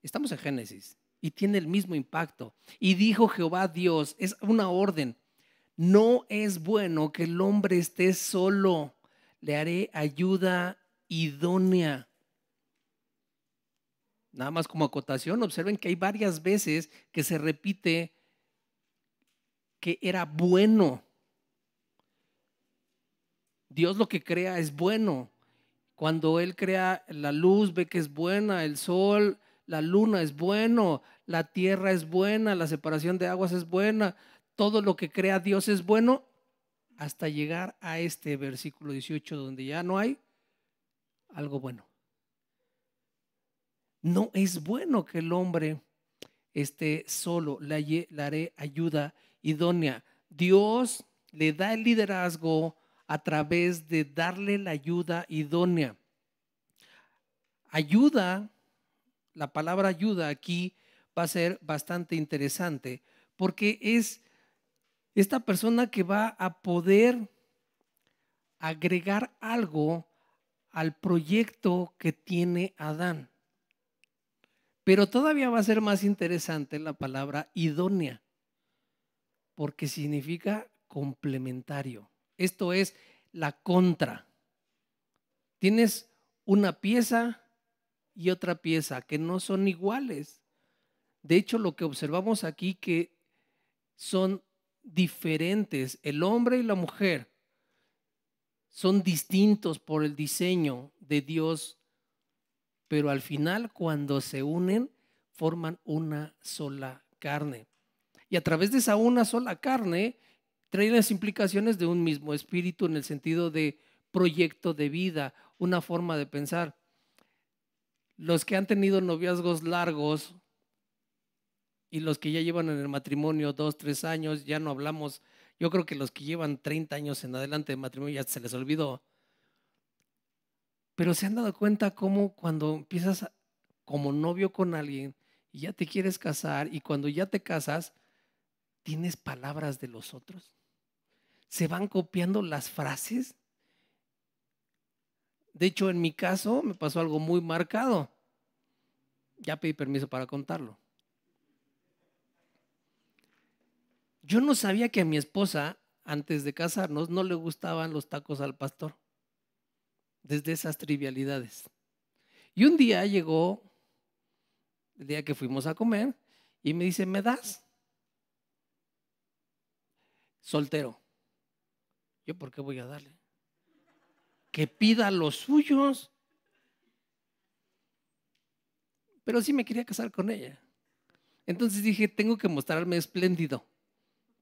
Estamos en Génesis y tiene el mismo impacto. Y dijo Jehová Dios, es una orden. No es bueno que el hombre esté solo. Le haré ayuda idónea. Nada más como acotación, observen que hay varias veces que se repite que era bueno. Dios lo que crea es bueno. Cuando Él crea la luz, ve que es buena, el sol, la luna es bueno, la tierra es buena, la separación de aguas es buena, todo lo que crea Dios es bueno, hasta llegar a este versículo 18 donde ya no hay algo bueno no es bueno que el hombre esté solo, le, haré ayuda idónea. Dios le da el liderazgo a través de darle la ayuda idónea. Ayuda, la palabra ayuda aquí va a ser bastante interesante porque es esta persona que va a poder agregar algo al proyecto que tiene Adán. Pero todavía va a ser más interesante la palabra idónea, porque significa complementario. Esto es la contra. Tienes una pieza y otra pieza que no son iguales. De hecho, lo que observamos aquí que son diferentes, el hombre y la mujer son distintos por el diseño de Dios pero al final cuando se unen forman una sola carne. Y a través de esa una sola carne traen las implicaciones de un mismo espíritu en el sentido de proyecto de vida, una forma de pensar. Los que han tenido noviazgos largos y los que ya llevan en el matrimonio dos, tres años, ya no hablamos, yo creo que los que llevan 30 años en adelante de matrimonio ya se les olvidó pero se han dado cuenta cómo cuando empiezas como novio con alguien y ya te quieres casar y cuando ya te casas, tienes palabras de los otros. Se van copiando las frases. De hecho, en mi caso me pasó algo muy marcado. Ya pedí permiso para contarlo. Yo no sabía que a mi esposa, antes de casarnos, no le gustaban los tacos al pastor desde esas trivialidades. Y un día llegó el día que fuimos a comer y me dice, ¿me das? Soltero. ¿Yo por qué voy a darle? Que pida los suyos. Pero sí me quería casar con ella. Entonces dije, tengo que mostrarme espléndido.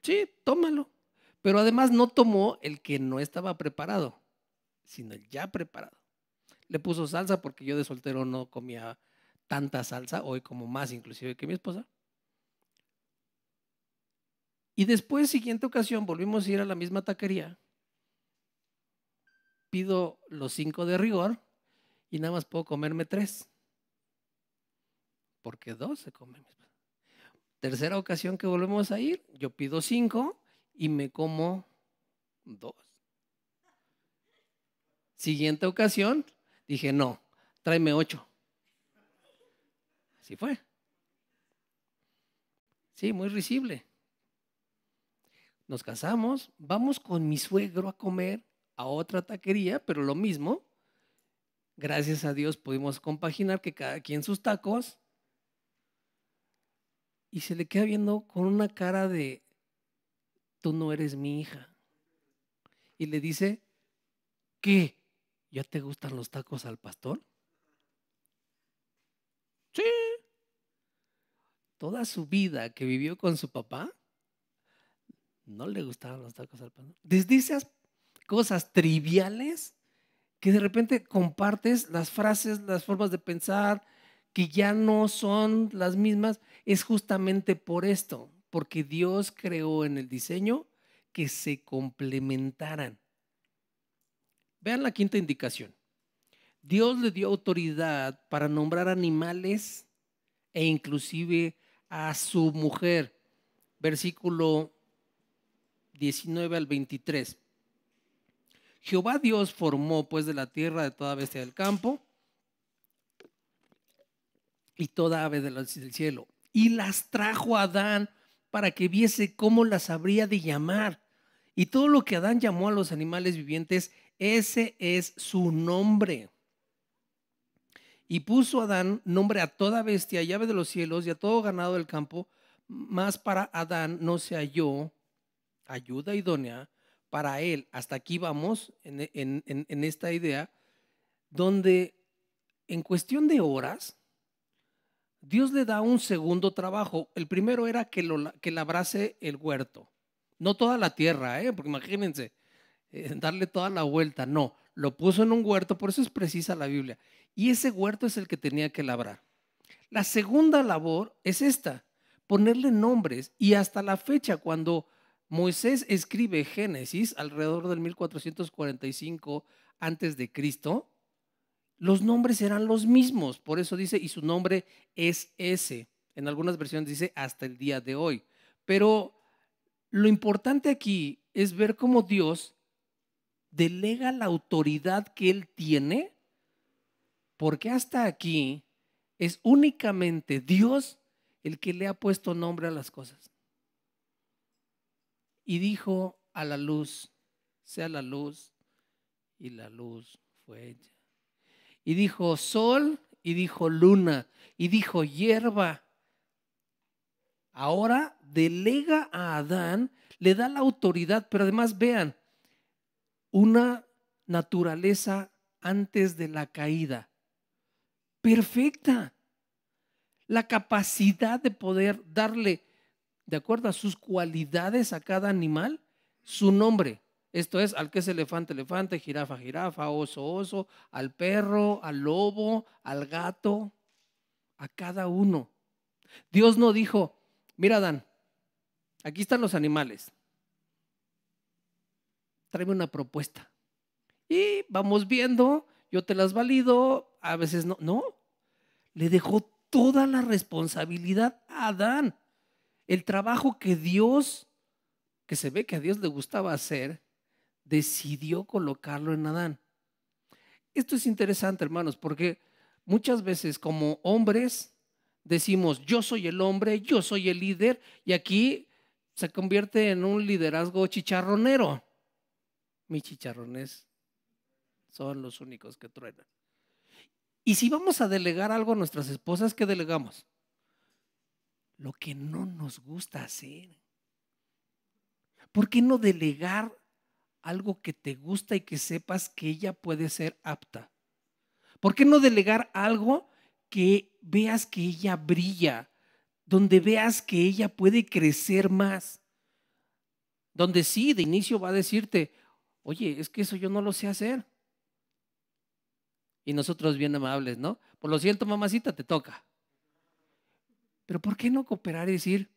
Sí, tómalo. Pero además no tomó el que no estaba preparado sino ya preparado. Le puso salsa porque yo de soltero no comía tanta salsa, hoy como más inclusive que mi esposa. Y después, siguiente ocasión, volvimos a ir a la misma taquería. Pido los cinco de rigor y nada más puedo comerme tres. Porque dos se comen. Tercera ocasión que volvemos a ir, yo pido cinco y me como dos. Siguiente ocasión, dije, no, tráeme ocho. Así fue. Sí, muy risible. Nos casamos, vamos con mi suegro a comer a otra taquería, pero lo mismo. Gracias a Dios pudimos compaginar que cada quien sus tacos. Y se le queda viendo con una cara de, tú no eres mi hija. Y le dice, ¿qué? ¿ya te gustan los tacos al pastor? Sí. Toda su vida que vivió con su papá, no le gustaban los tacos al pastor. Desde cosas triviales que de repente compartes las frases, las formas de pensar, que ya no son las mismas, es justamente por esto, porque Dios creó en el diseño que se complementaran. Vean la quinta indicación. Dios le dio autoridad para nombrar animales e inclusive a su mujer. Versículo 19 al 23. Jehová Dios formó pues de la tierra de toda bestia del campo y toda ave del cielo y las trajo a Adán para que viese cómo las habría de llamar. Y todo lo que Adán llamó a los animales vivientes, ese es su nombre. Y puso Adán nombre a toda bestia, llave de los cielos y a todo ganado del campo, más para Adán no se halló ayuda idónea para él. Hasta aquí vamos en, esta idea, donde en cuestión de horas, Dios le da un segundo trabajo. El primero era que, labrase el huerto. No toda la tierra, ¿eh? porque imagínense, eh, darle toda la vuelta, no, lo puso en un huerto, por eso es precisa la Biblia. Y ese huerto es el que tenía que labrar. La segunda labor es esta, ponerle nombres. Y hasta la fecha, cuando Moisés escribe Génesis, alrededor del 1445 antes de Cristo, los nombres eran los mismos. Por eso dice, y su nombre es ese. En algunas versiones dice hasta el día de hoy. Pero lo importante aquí es ver cómo Dios delega la autoridad que él tiene, porque hasta aquí es únicamente Dios el que le ha puesto nombre a las cosas. Y dijo a la luz, sea la luz, y la luz fue ella. Y dijo sol, y dijo luna, y dijo hierba. Ahora delega a Adán, le da la autoridad, pero además vean, una naturaleza antes de la caída. Perfecta. La capacidad de poder darle, de acuerdo a sus cualidades a cada animal, su nombre. Esto es, al que es elefante, elefante, jirafa, jirafa, oso, oso, al perro, al lobo, al gato, a cada uno. Dios no dijo, mira Dan, aquí están los animales, tráeme una propuesta. Y vamos viendo, yo te las valido, a veces no, no. Le dejó toda la responsabilidad a Adán. El trabajo que Dios, que se ve que a Dios le gustaba hacer, decidió colocarlo en Adán. Esto es interesante, hermanos, porque muchas veces como hombres decimos, yo soy el hombre, yo soy el líder, y aquí se convierte en un liderazgo chicharronero mis chicharrones son los únicos que truenan. Y si vamos a delegar algo a nuestras esposas, ¿qué delegamos? Lo que no nos gusta hacer. ¿Por qué no delegar algo que te gusta y que sepas que ella puede ser apta? ¿Por qué no delegar algo que veas que ella brilla, donde veas que ella puede crecer más? Donde sí, de inicio va a decirte, Oye, es que eso yo no lo sé hacer. Y nosotros bien amables, ¿no? Por pues lo siento, mamacita, te toca. Pero ¿por qué no cooperar y decir,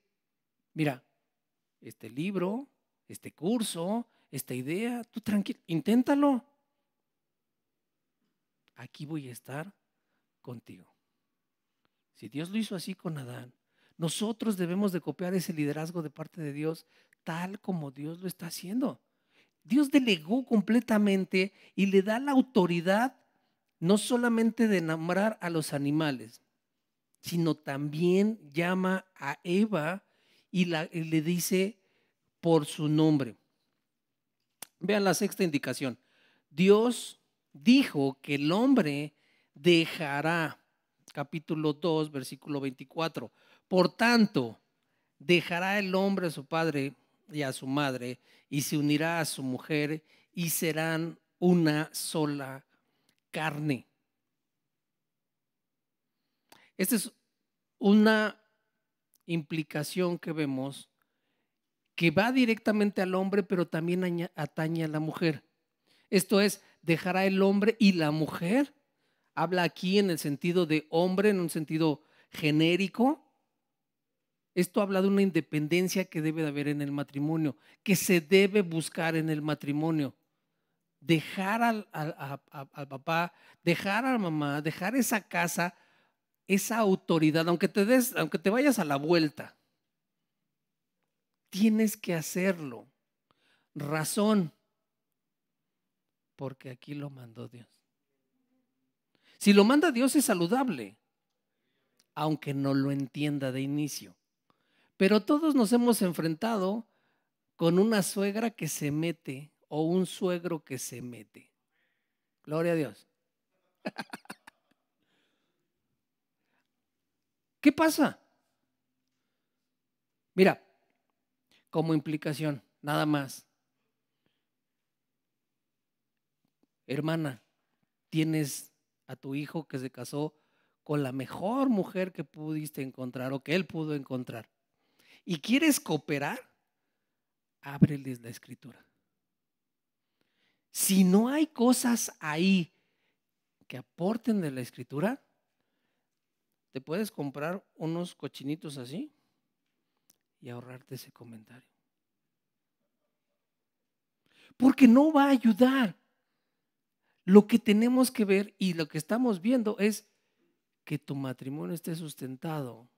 mira, este libro, este curso, esta idea, tú tranquilo, inténtalo. Aquí voy a estar contigo. Si Dios lo hizo así con Adán, nosotros debemos de copiar ese liderazgo de parte de Dios tal como Dios lo está haciendo. Dios delegó completamente y le da la autoridad no solamente de nombrar a los animales, sino también llama a Eva y, le dice por su nombre. Vean la sexta indicación. Dios dijo que el hombre dejará, capítulo 2, versículo 24. Por tanto, dejará el hombre a su padre y a su madre, y se unirá a su mujer, y serán una sola carne. Esta es una implicación que vemos que va directamente al hombre, pero también atañe a la mujer. Esto es, dejará el hombre y la mujer. Habla aquí en el sentido de hombre, en un sentido genérico, esto habla de una independencia que debe de haber en el matrimonio, que se debe buscar en el matrimonio. Dejar al, papá, dejar a la mamá, dejar esa casa, esa autoridad, aunque te, des, aunque te vayas a la vuelta, tienes que hacerlo. Razón, porque aquí lo mandó Dios. Si lo manda Dios es saludable, aunque no lo entienda de inicio. Pero todos nos hemos enfrentado con una suegra que se mete o un suegro que se mete. Gloria a Dios. ¿Qué pasa? Mira, como implicación, nada más. Hermana, tienes a tu hijo que se casó con la mejor mujer que pudiste encontrar o que él pudo encontrar y quieres cooperar, ábreles la escritura. Si no hay cosas ahí que aporten de la escritura, te puedes comprar unos cochinitos así y ahorrarte ese comentario. Porque no va a ayudar. Lo que tenemos que ver y lo que estamos viendo es que tu matrimonio esté sustentado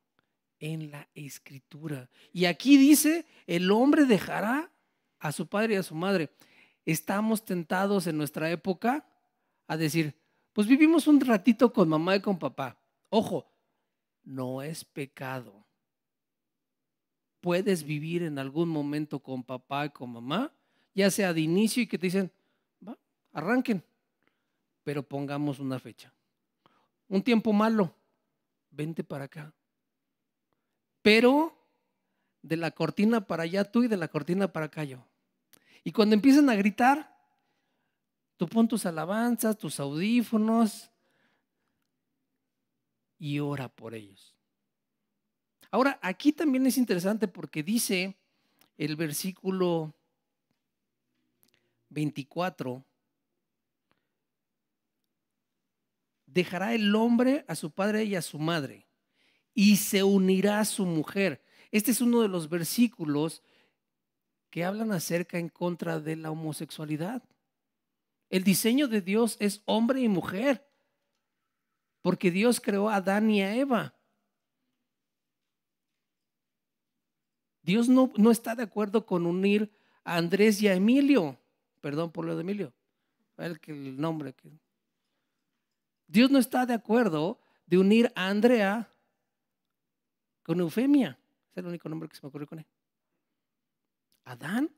en la escritura. Y aquí dice, el hombre dejará a su padre y a su madre. Estamos tentados en nuestra época a decir, pues vivimos un ratito con mamá y con papá. Ojo, no es pecado. Puedes vivir en algún momento con papá y con mamá, ya sea de inicio y que te dicen, arranquen, pero pongamos una fecha. Un tiempo malo, vente para acá pero de la cortina para allá tú y de la cortina para acá yo. Y cuando empiezan a gritar, tú pon tus alabanzas, tus audífonos y ora por ellos. Ahora, aquí también es interesante porque dice el versículo 24, dejará el hombre a su padre y a su madre y se unirá a su mujer. Este es uno de los versículos que hablan acerca en contra de la homosexualidad. El diseño de Dios es hombre y mujer, porque Dios creó a Adán y a Eva. Dios no, está de acuerdo con unir a Andrés y a Emilio. Perdón por lo de Emilio. El, el nombre. Dios no está de acuerdo de unir a Andrea con Eufemia. Es el único nombre que se me ocurrió con él. Adán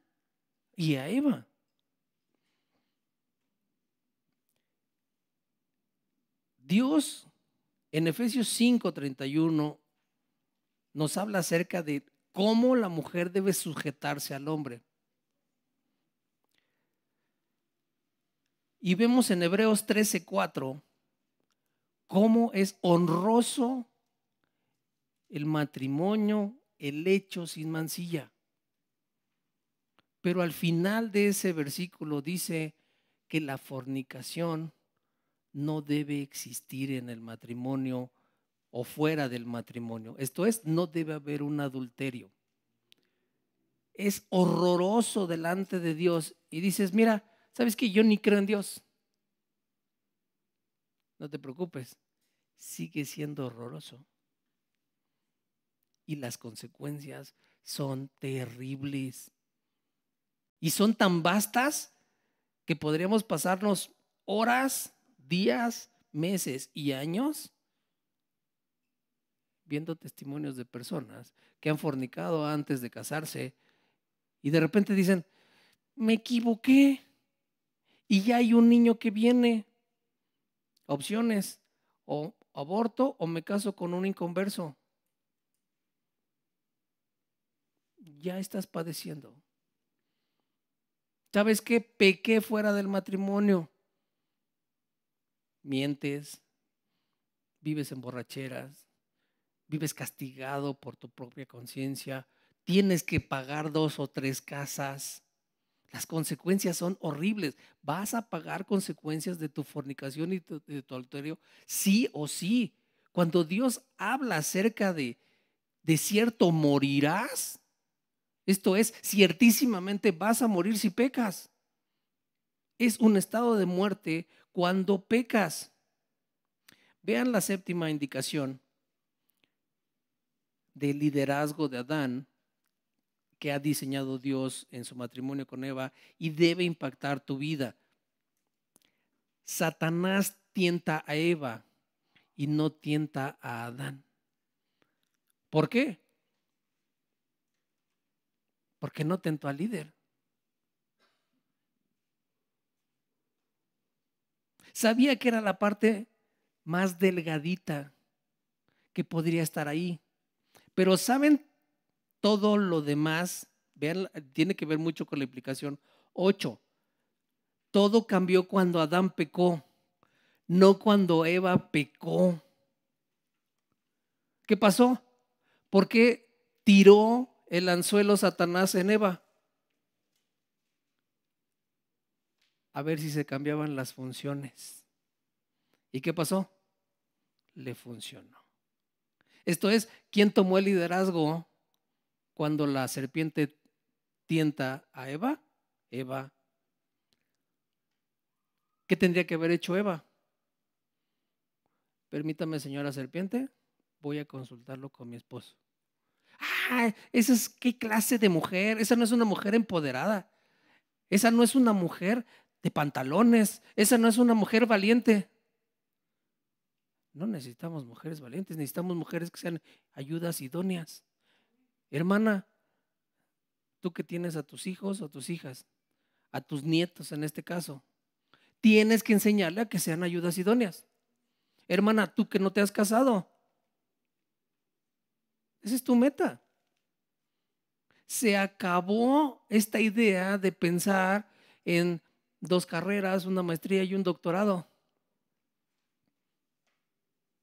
y a Eva. Dios en Efesios 5:31 nos habla acerca de cómo la mujer debe sujetarse al hombre. Y vemos en Hebreos 13:4 cómo es honroso el matrimonio, el hecho sin mancilla. Pero al final de ese versículo dice que la fornicación no debe existir en el matrimonio o fuera del matrimonio. Esto es, no debe haber un adulterio. Es horroroso delante de Dios y dices, mira, ¿sabes que yo ni creo en Dios? No te preocupes, sigue siendo horroroso y las consecuencias son terribles. Y son tan vastas que podríamos pasarnos horas, días, meses y años viendo testimonios de personas que han fornicado antes de casarse y de repente dicen, me equivoqué y ya hay un niño que viene. Opciones, o aborto o me caso con un inconverso. ya estás padeciendo. ¿Sabes qué? Pequé fuera del matrimonio. Mientes, vives en borracheras, vives castigado por tu propia conciencia, tienes que pagar dos o tres casas. Las consecuencias son horribles. Vas a pagar consecuencias de tu fornicación y de tu adulterio, sí o sí. Cuando Dios habla acerca de, de cierto morirás, esto es, ciertísimamente vas a morir si pecas. Es un estado de muerte cuando pecas. Vean la séptima indicación del liderazgo de Adán que ha diseñado Dios en su matrimonio con Eva y debe impactar tu vida. Satanás tienta a Eva y no tienta a Adán. ¿Por qué? Porque no tentó al líder. Sabía que era la parte más delgadita que podría estar ahí. Pero saben todo lo demás, tiene que ver mucho con la implicación. Ocho. Todo cambió cuando Adán pecó, no cuando Eva pecó. ¿Qué pasó? Porque tiró el anzuelo Satanás en Eva. A ver si se cambiaban las funciones. ¿Y qué pasó? Le funcionó. Esto es, ¿quién tomó el liderazgo cuando la serpiente tienta a Eva? Eva. ¿Qué tendría que haber hecho Eva? Permítame, señora serpiente, voy a consultarlo con mi esposo ah, esa es qué clase de mujer, esa no es una mujer empoderada, esa no es una mujer de pantalones, esa no es una mujer valiente. No necesitamos mujeres valientes, necesitamos mujeres que sean ayudas idóneas. Hermana, tú que tienes a tus hijos o a tus hijas, a tus nietos en este caso, tienes que enseñarle a que sean ayudas idóneas. Hermana, tú que no te has casado, esa es tu meta. Se acabó esta idea de pensar en dos carreras, una maestría y un doctorado.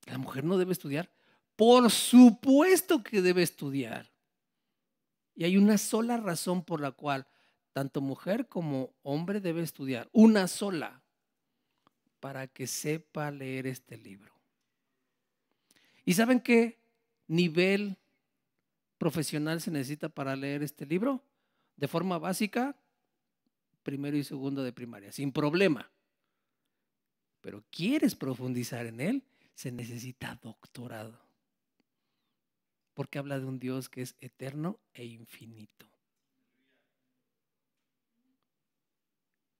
La mujer no debe estudiar. Por supuesto que debe estudiar. Y hay una sola razón por la cual tanto mujer como hombre debe estudiar. Una sola. Para que sepa leer este libro. ¿Y saben qué nivel profesional se necesita para leer este libro? De forma básica, primero y segundo de primaria, sin problema. Pero quieres profundizar en él, se necesita doctorado. Porque habla de un Dios que es eterno e infinito.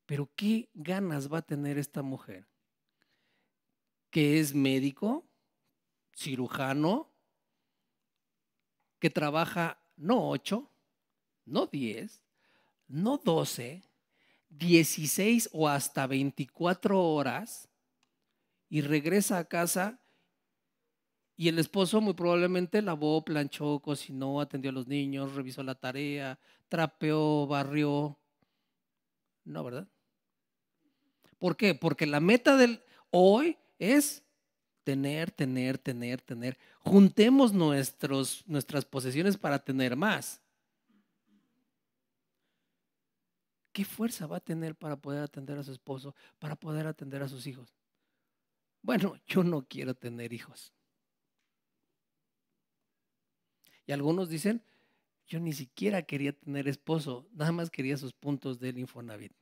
Pero ¿qué ganas va a tener esta mujer? Que es médico, cirujano, que trabaja no 8, no 10, no 12, 16 o hasta 24 horas y regresa a casa y el esposo muy probablemente lavó, planchó, cocinó, atendió a los niños, revisó la tarea, trapeó, barrió. No, ¿verdad? ¿Por qué? Porque la meta del hoy es tener, tener, tener, tener. Juntemos nuestros, nuestras posesiones para tener más. ¿Qué fuerza va a tener para poder atender a su esposo, para poder atender a sus hijos? Bueno, yo no quiero tener hijos. Y algunos dicen, yo ni siquiera quería tener esposo, nada más quería sus puntos del Infonavit.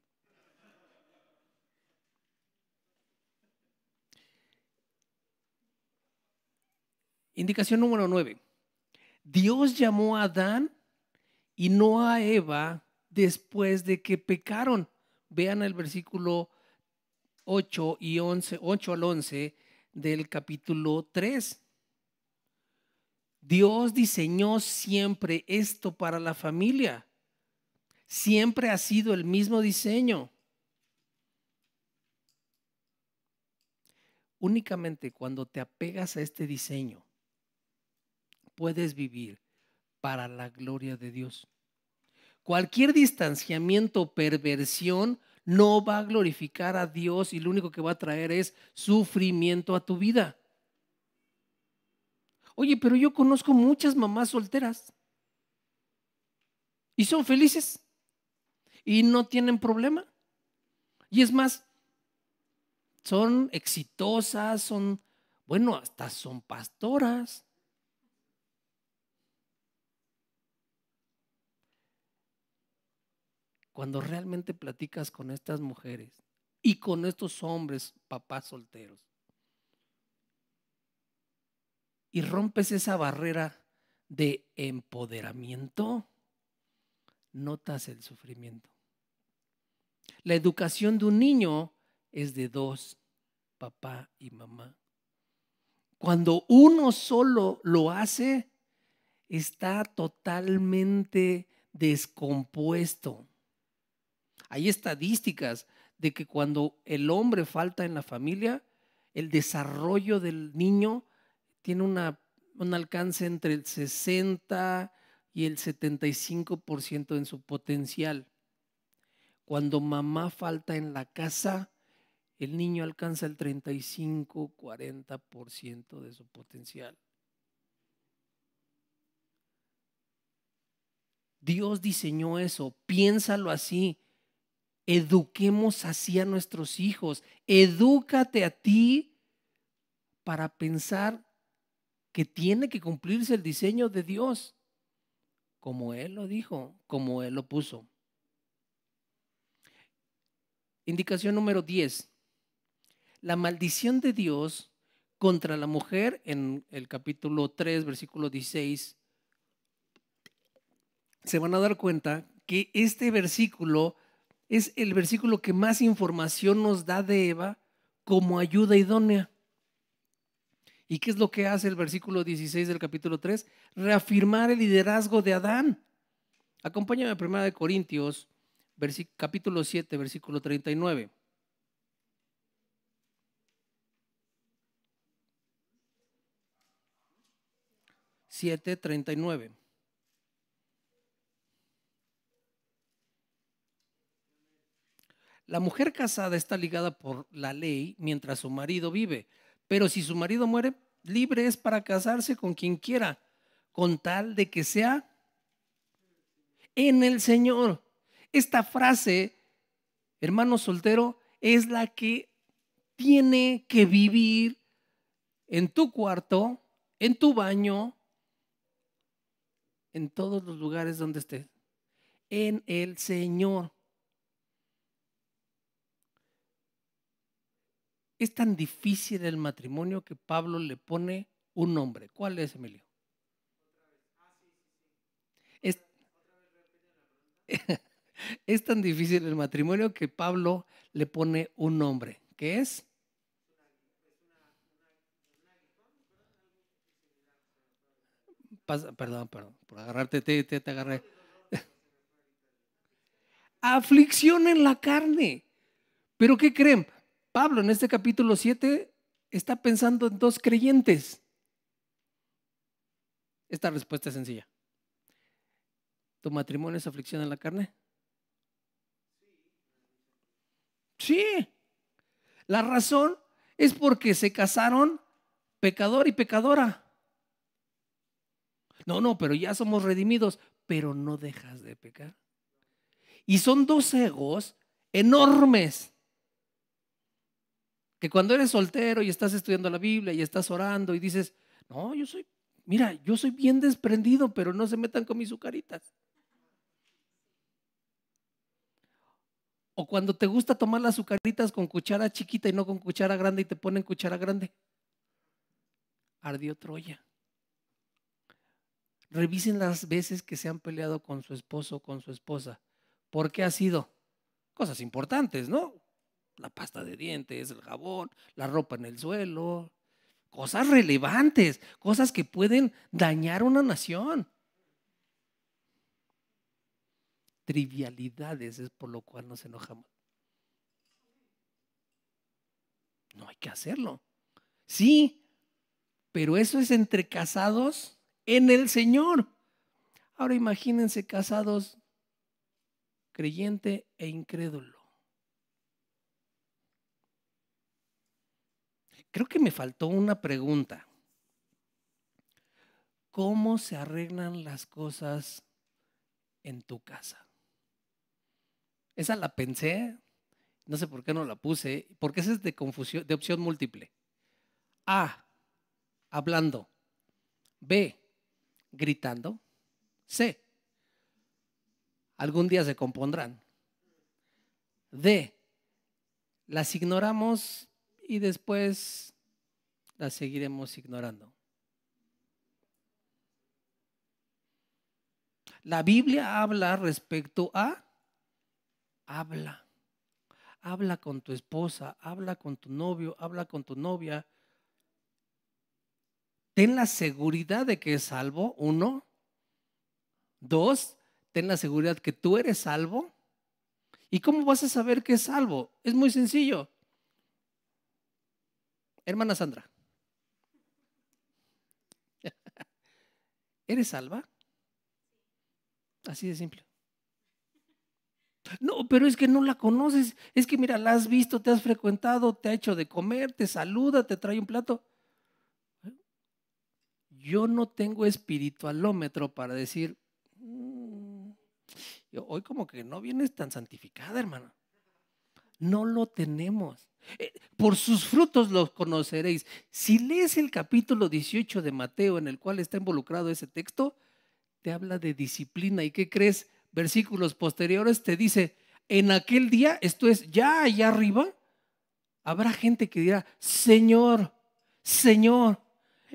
Indicación número 9. Dios llamó a Adán y no a Eva después de que pecaron. Vean el versículo 8 y 11, 8 al 11 del capítulo 3. Dios diseñó siempre esto para la familia. Siempre ha sido el mismo diseño. Únicamente cuando te apegas a este diseño puedes vivir para la gloria de Dios. Cualquier distanciamiento, o perversión, no va a glorificar a Dios y lo único que va a traer es sufrimiento a tu vida. Oye, pero yo conozco muchas mamás solteras y son felices y no tienen problema. Y es más, son exitosas, son, bueno, hasta son pastoras. cuando realmente platicas con estas mujeres y con estos hombres, papás solteros, y rompes esa barrera de empoderamiento, notas el sufrimiento. La educación de un niño es de dos, papá y mamá. Cuando uno solo lo hace, está totalmente descompuesto. Hay estadísticas de que cuando el hombre falta en la familia, el desarrollo del niño tiene un alcance entre el 60 y el 75% en su potencial. Cuando mamá falta en la casa, el niño alcanza el 35-40% de su potencial. Dios diseñó eso, piénsalo así eduquemos así a nuestros hijos. Edúcate a ti para pensar que tiene que cumplirse el diseño de Dios, como Él lo dijo, como Él lo puso. Indicación número 10. La maldición de Dios contra la mujer en el capítulo 3, versículo 16. Se van a dar cuenta que este versículo es el versículo que más información nos da de Eva como ayuda idónea. ¿Y qué es lo que hace el versículo 16 del capítulo 3? Reafirmar el liderazgo de Adán. Acompáñame a 1 Corintios, capítulo 7, versículo 39. siete treinta y nueve La mujer casada está ligada por la ley mientras su marido vive, pero si su marido muere, libre es para casarse con quien quiera, con tal de que sea en el Señor. Esta frase, hermano soltero, es la que tiene que vivir en tu cuarto, en tu baño, en todos los lugares donde estés. En el Señor. Es tan difícil el matrimonio que Pablo le pone un nombre. ¿Cuál es, Emilio? Es, es tan difícil el matrimonio que Pablo le pone un nombre, ¿Qué es perdón, perdón, por agarrarte, te, te, te agarré. Aflicción en la carne. Pero ¿qué creen? Pablo en este capítulo 7 está pensando en dos creyentes. Esta respuesta es sencilla. ¿Tu matrimonio es aflicción en la carne? Sí. La razón es porque se casaron pecador y pecadora. No, no, pero ya somos redimidos, pero no dejas de pecar. Y son dos egos enormes que cuando eres soltero y estás estudiando la Biblia y estás orando y dices, no, yo soy, mira, yo soy bien desprendido, pero no se metan con mis sucaritas. O cuando te gusta tomar las sucaritas con cuchara chiquita y no con cuchara grande y te ponen cuchara grande. Ardió Troya. Revisen las veces que se han peleado con su esposo o con su esposa. ¿Por qué ha sido? Cosas importantes, ¿no? la pasta de dientes, el jabón, la ropa en el suelo, cosas relevantes, cosas que pueden dañar una nación. Trivialidades es por lo cual nos enojamos. No hay que hacerlo. Sí, pero eso es entre casados en el Señor. Ahora imagínense casados creyente e incrédulo. Creo que me faltó una pregunta. ¿Cómo se arreglan las cosas en tu casa? Esa la pensé, no sé por qué no la puse, porque esa es de confusión, de opción múltiple. A, hablando. B, gritando. C, algún día se compondrán. D, las ignoramos y después la seguiremos ignorando. La Biblia habla respecto a, habla, habla con tu esposa, habla con tu novio, habla con tu novia. Ten la seguridad de que es salvo, uno. Dos, ten la seguridad que tú eres salvo. ¿Y cómo vas a saber que es salvo? Es muy sencillo. Hermana Sandra, ¿eres salva? Así de simple. No, pero es que no la conoces. Es que mira, la has visto, te has frecuentado, te ha hecho de comer, te saluda, te trae un plato. Yo no tengo espiritualómetro para decir, mm, hoy como que no vienes tan santificada, hermana no lo tenemos. Eh, por sus frutos los conoceréis. Si lees el capítulo 18 de Mateo en el cual está involucrado ese texto, te habla de disciplina. ¿Y qué crees? Versículos posteriores te dice, en aquel día, esto es ya allá arriba, habrá gente que dirá, Señor, Señor,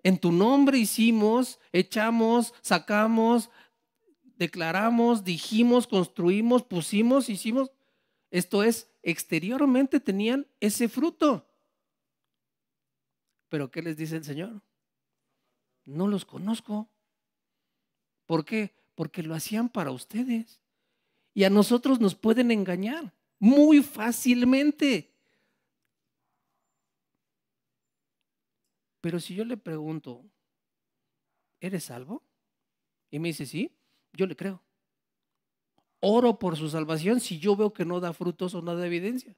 en tu nombre hicimos, echamos, sacamos, declaramos, dijimos, construimos, pusimos, hicimos. Esto es exteriormente tenían ese fruto. Pero ¿qué les dice el Señor? No los conozco. ¿Por qué? Porque lo hacían para ustedes. Y a nosotros nos pueden engañar muy fácilmente. Pero si yo le pregunto, ¿eres salvo? Y me dice, sí, yo le creo oro por su salvación si yo veo que no da frutos o no da evidencia.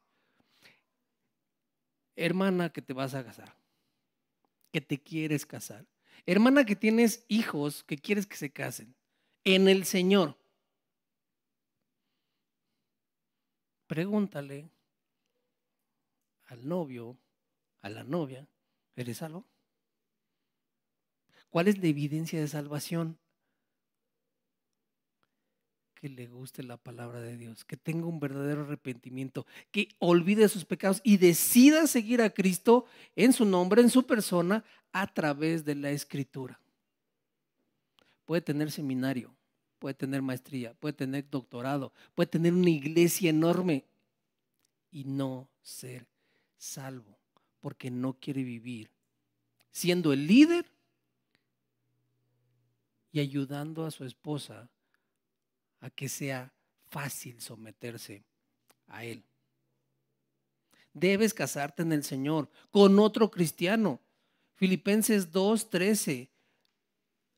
Hermana que te vas a casar, que te quieres casar. Hermana que tienes hijos que quieres que se casen en el Señor. Pregúntale al novio, a la novia, ¿eres algo ¿Cuál es la evidencia de salvación? que le guste la palabra de Dios, que tenga un verdadero arrepentimiento, que olvide sus pecados y decida seguir a Cristo en su nombre, en su persona, a través de la escritura. Puede tener seminario, puede tener maestría, puede tener doctorado, puede tener una iglesia enorme y no ser salvo, porque no quiere vivir siendo el líder y ayudando a su esposa a que sea fácil someterse a Él. Debes casarte en el Señor con otro cristiano. Filipenses 2:13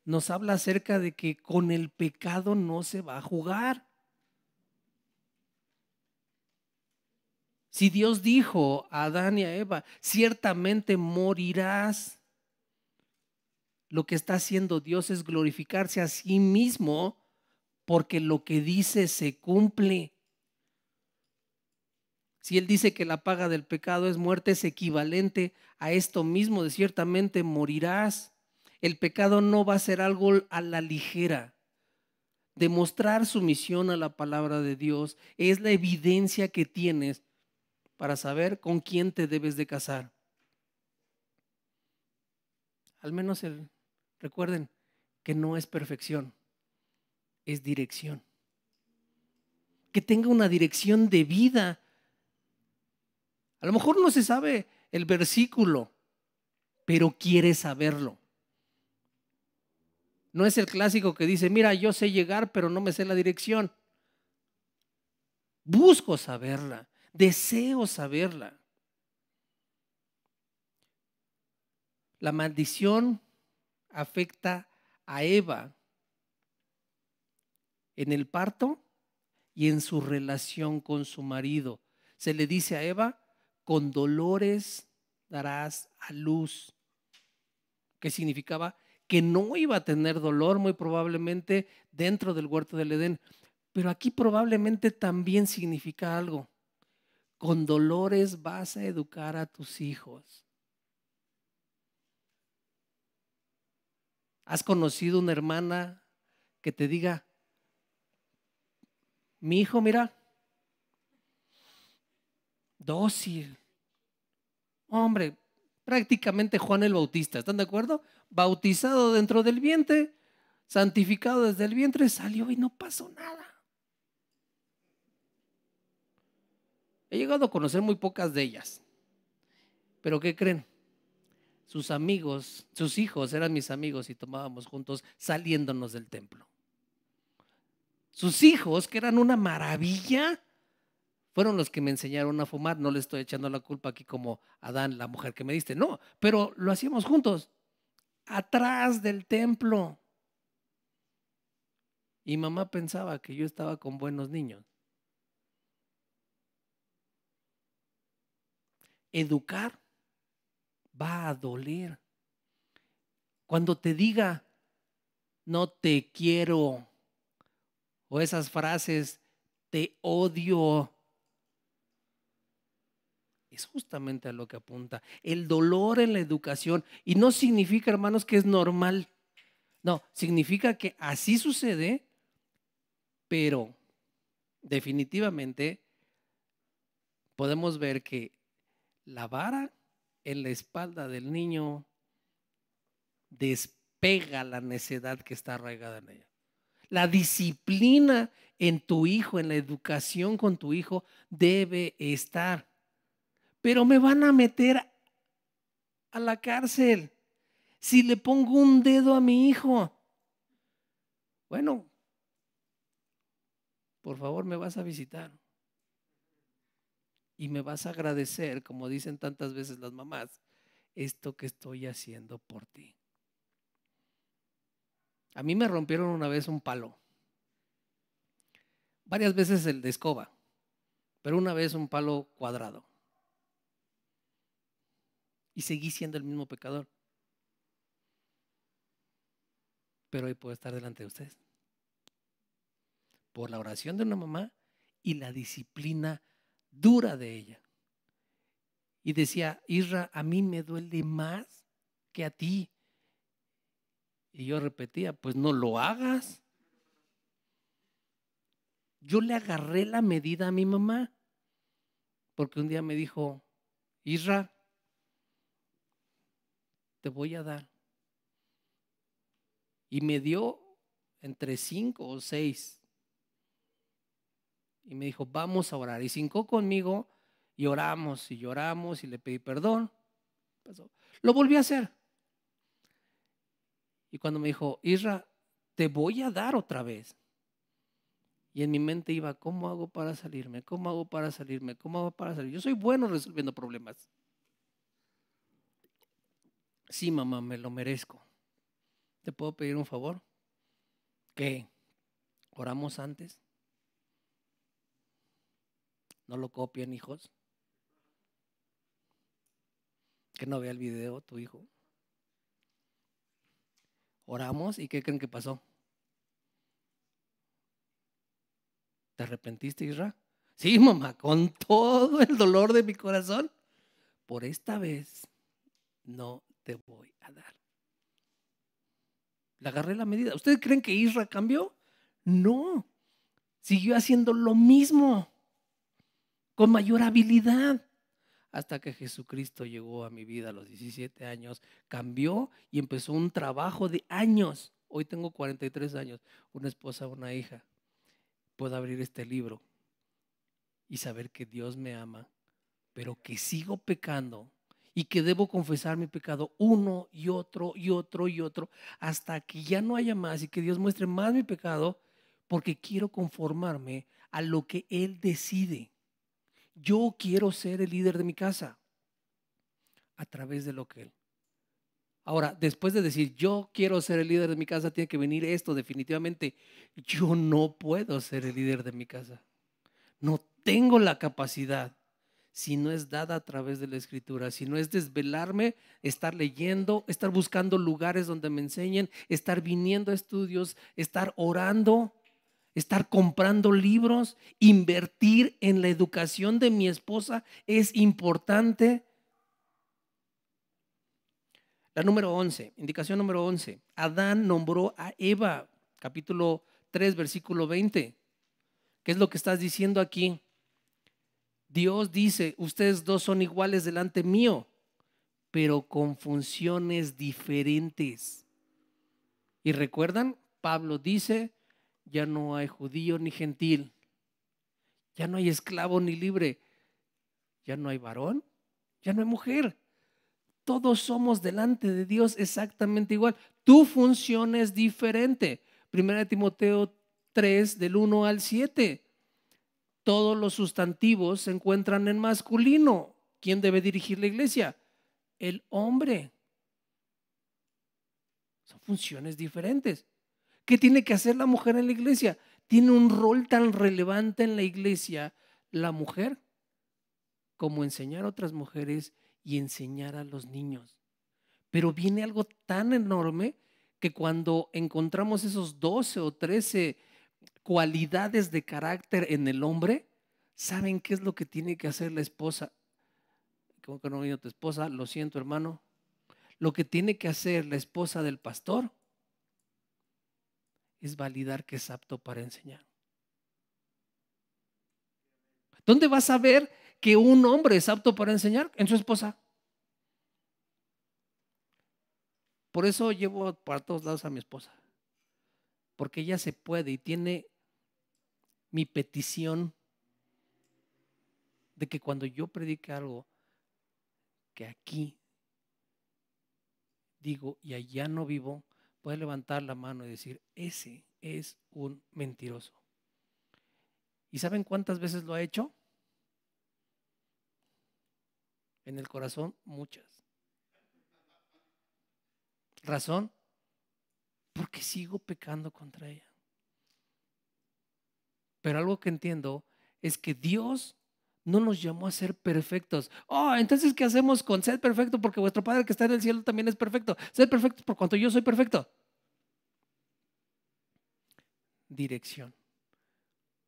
nos habla acerca de que con el pecado no se va a jugar. Si Dios dijo a Adán y a Eva, ciertamente morirás. Lo que está haciendo Dios es glorificarse a sí mismo porque lo que dice se cumple. Si él dice que la paga del pecado es muerte, es equivalente a esto mismo, de ciertamente morirás. El pecado no va a ser algo a la ligera. Demostrar sumisión a la palabra de Dios es la evidencia que tienes para saber con quién te debes de casar. Al menos el, recuerden que no es perfección es dirección. Que tenga una dirección de vida. A lo mejor no se sabe el versículo, pero quiere saberlo. No es el clásico que dice, mira, yo sé llegar, pero no me sé la dirección. Busco saberla, deseo saberla. La maldición afecta a Eva en el parto y en su relación con su marido. Se le dice a Eva, con dolores darás a luz, ¿Qué significaba que no iba a tener dolor muy probablemente dentro del huerto del Edén, pero aquí probablemente también significa algo. Con dolores vas a educar a tus hijos. ¿Has conocido una hermana que te diga, mi hijo, mira, dócil. Hombre, prácticamente Juan el Bautista, ¿están de acuerdo? Bautizado dentro del vientre, santificado desde el vientre, salió y no pasó nada. He llegado a conocer muy pocas de ellas. Pero ¿qué creen? Sus amigos, sus hijos eran mis amigos y tomábamos juntos saliéndonos del templo. Sus hijos, que eran una maravilla, fueron los que me enseñaron a fumar. No le estoy echando la culpa aquí como Adán, la mujer que me diste. No, pero lo hacíamos juntos, atrás del templo. Y mamá pensaba que yo estaba con buenos niños. Educar va a doler. Cuando te diga, no te quiero, o esas frases, te odio. Es justamente a lo que apunta. El dolor en la educación. Y no significa, hermanos, que es normal. No, significa que así sucede, pero definitivamente podemos ver que la vara en la espalda del niño despega la necedad que está arraigada en ella. La disciplina en tu hijo, en la educación con tu hijo, debe estar. Pero me van a meter a la cárcel si le pongo un dedo a mi hijo. Bueno, por favor me vas a visitar y me vas a agradecer, como dicen tantas veces las mamás, esto que estoy haciendo por ti. A mí me rompieron una vez un palo. Varias veces el de escoba, pero una vez un palo cuadrado. Y seguí siendo el mismo pecador. Pero hoy puedo estar delante de ustedes. Por la oración de una mamá y la disciplina dura de ella. Y decía, Isra, a mí me duele más que a ti. Y yo repetía, pues no lo hagas. Yo le agarré la medida a mi mamá, porque un día me dijo, Isra, te voy a dar. Y me dio entre cinco o seis. Y me dijo, vamos a orar. Y cinco conmigo y oramos y lloramos y le pedí perdón. Lo volví a hacer. Y cuando me dijo, Isra, te voy a dar otra vez. Y en mi mente iba, ¿cómo hago para salirme? ¿Cómo hago para salirme? ¿Cómo hago para salir? Yo soy bueno resolviendo problemas. Sí, mamá, me lo merezco. ¿Te puedo pedir un favor? ¿Qué? ¿Oramos antes? No lo copien, hijos. Que no vea el video tu hijo. Oramos y ¿qué creen que pasó? ¿Te arrepentiste, Isra? Sí, mamá, con todo el dolor de mi corazón, por esta vez no te voy a dar. Le agarré la medida. ¿Ustedes creen que Isra cambió? No. Siguió haciendo lo mismo, con mayor habilidad hasta que Jesucristo llegó a mi vida a los 17 años, cambió y empezó un trabajo de años. Hoy tengo 43 años, una esposa, una hija. Puedo abrir este libro y saber que Dios me ama, pero que sigo pecando y que debo confesar mi pecado uno y otro y otro y otro hasta que ya no haya más y que Dios muestre más mi pecado porque quiero conformarme a lo que Él decide. Yo quiero ser el líder de mi casa a través de lo que él. Ahora, después de decir, yo quiero ser el líder de mi casa, tiene que venir esto definitivamente. Yo no puedo ser el líder de mi casa. No tengo la capacidad si no es dada a través de la escritura, si no es desvelarme, estar leyendo, estar buscando lugares donde me enseñen, estar viniendo a estudios, estar orando estar comprando libros, invertir en la educación de mi esposa es importante. La número 11, indicación número 11. Adán nombró a Eva, capítulo 3, versículo 20. ¿Qué es lo que estás diciendo aquí? Dios dice, ustedes dos son iguales delante mío, pero con funciones diferentes. Y recuerdan, Pablo dice, ya no hay judío ni gentil, ya no hay esclavo ni libre, ya no hay varón, ya no hay mujer. Todos somos delante de Dios exactamente igual. Tu función es diferente. Primera de Timoteo 3, del 1 al 7. Todos los sustantivos se encuentran en masculino. ¿Quién debe dirigir la iglesia? El hombre. Son funciones diferentes. ¿Qué tiene que hacer la mujer en la iglesia? ¿Tiene un rol tan relevante en la iglesia la mujer como enseñar a otras mujeres y enseñar a los niños? Pero viene algo tan enorme que cuando encontramos esos 12 o 13 cualidades de carácter en el hombre, ¿saben qué es lo que tiene que hacer la esposa? ¿Cómo que no vino tu esposa? Lo siento, hermano. Lo que tiene que hacer la esposa del pastor es validar que es apto para enseñar. ¿Dónde vas a ver que un hombre es apto para enseñar? En su esposa. Por eso llevo para todos lados a mi esposa. Porque ella se puede y tiene mi petición de que cuando yo predique algo, que aquí digo y allá no vivo, puedes levantar la mano y decir, ese es un mentiroso. ¿Y saben cuántas veces lo ha hecho? En el corazón, muchas. Razón, porque sigo pecando contra ella. Pero algo que entiendo es que Dios no nos llamó a ser perfectos. Oh, entonces, ¿qué hacemos con ser perfecto? Porque vuestro Padre que está en el cielo también es perfecto. Ser perfecto por cuanto yo soy perfecto. Dirección.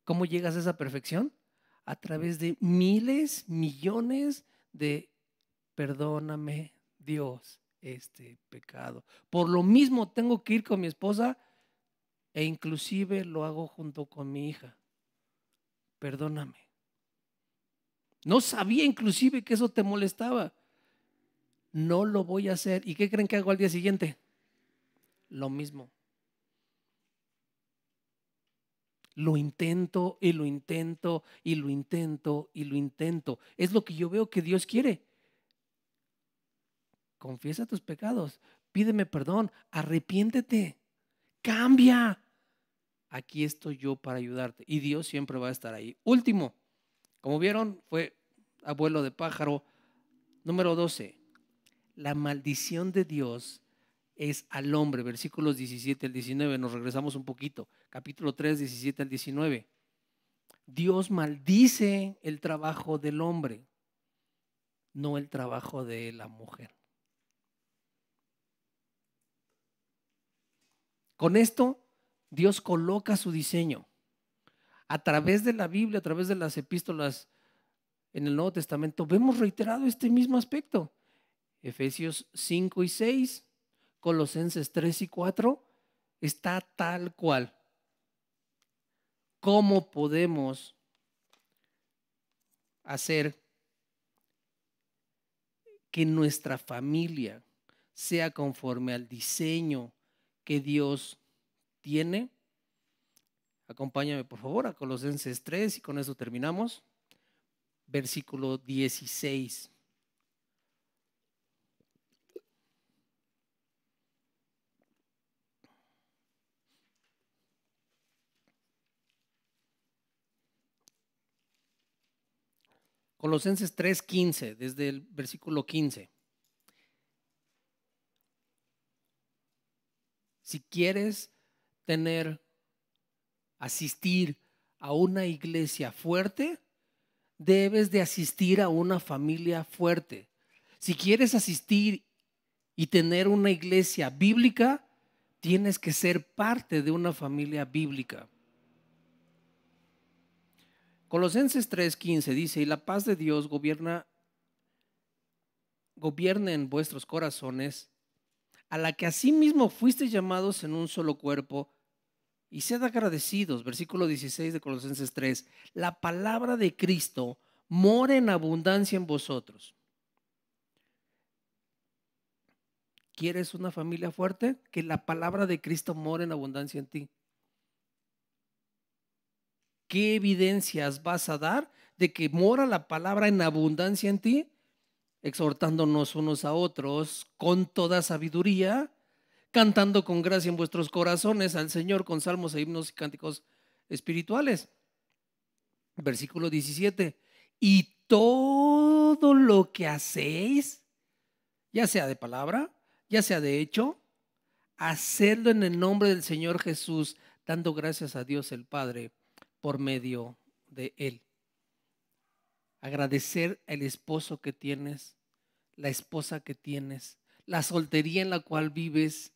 ¿Cómo llegas a esa perfección? A través de miles, millones de perdóname, Dios, este pecado. Por lo mismo tengo que ir con mi esposa e inclusive lo hago junto con mi hija. Perdóname no sabía inclusive que eso te molestaba. No lo voy a hacer. ¿Y qué creen que hago al día siguiente? Lo mismo. Lo intento y lo intento y lo intento y lo intento. Es lo que yo veo que Dios quiere. Confiesa tus pecados, pídeme perdón, arrepiéntete, cambia. Aquí estoy yo para ayudarte y Dios siempre va a estar ahí. Último, como vieron, fue abuelo de pájaro. Número 12. La maldición de Dios es al hombre. Versículos 17 al 19. Nos regresamos un poquito. Capítulo 3, 17 al 19. Dios maldice el trabajo del hombre, no el trabajo de la mujer. Con esto, Dios coloca su diseño a través de la Biblia, a través de las epístolas en el Nuevo Testamento, vemos reiterado este mismo aspecto. Efesios 5 y 6, Colosenses 3 y 4, está tal cual. ¿Cómo podemos hacer que nuestra familia sea conforme al diseño que Dios tiene? Acompáñame por favor a Colosenses 3 y con eso terminamos. Versículo 16. Colosenses 3:15, desde el versículo 15. Si quieres tener asistir a una iglesia fuerte, debes de asistir a una familia fuerte. Si quieres asistir y tener una iglesia bíblica, tienes que ser parte de una familia bíblica. Colosenses 3:15 dice, y la paz de Dios gobierna, gobierna en vuestros corazones, a la que asimismo fuisteis llamados en un solo cuerpo, y sed agradecidos. Versículo 16 de Colosenses 3. La palabra de Cristo mora en abundancia en vosotros. ¿Quieres una familia fuerte? Que la palabra de Cristo mora en abundancia en ti. ¿Qué evidencias vas a dar de que mora la palabra en abundancia en ti? Exhortándonos unos a otros con toda sabiduría cantando con gracia en vuestros corazones al Señor con salmos e himnos y cánticos espirituales. Versículo 17. Y todo lo que hacéis, ya sea de palabra, ya sea de hecho, hacedlo en el nombre del Señor Jesús, dando gracias a Dios el Padre por medio de Él. Agradecer el esposo que tienes, la esposa que tienes, la soltería en la cual vives,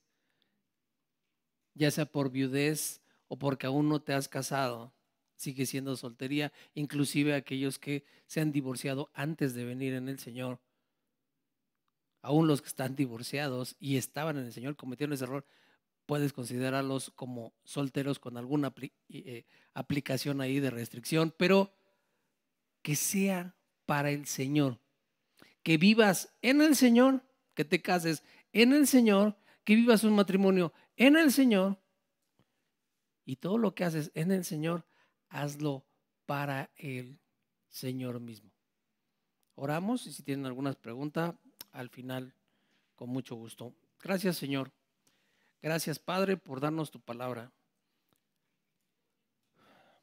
ya sea por viudez o porque aún no te has casado, sigue siendo soltería, inclusive aquellos que se han divorciado antes de venir en el Señor. Aún los que están divorciados y estaban en el Señor cometieron ese error, puedes considerarlos como solteros con alguna eh, aplicación ahí de restricción, pero que sea para el Señor, que vivas en el Señor, que te cases en el Señor, que vivas un matrimonio en el Señor y todo lo que haces en el Señor, hazlo para el Señor mismo. Oramos y si tienen alguna pregunta, al final, con mucho gusto. Gracias Señor. Gracias Padre por darnos tu palabra.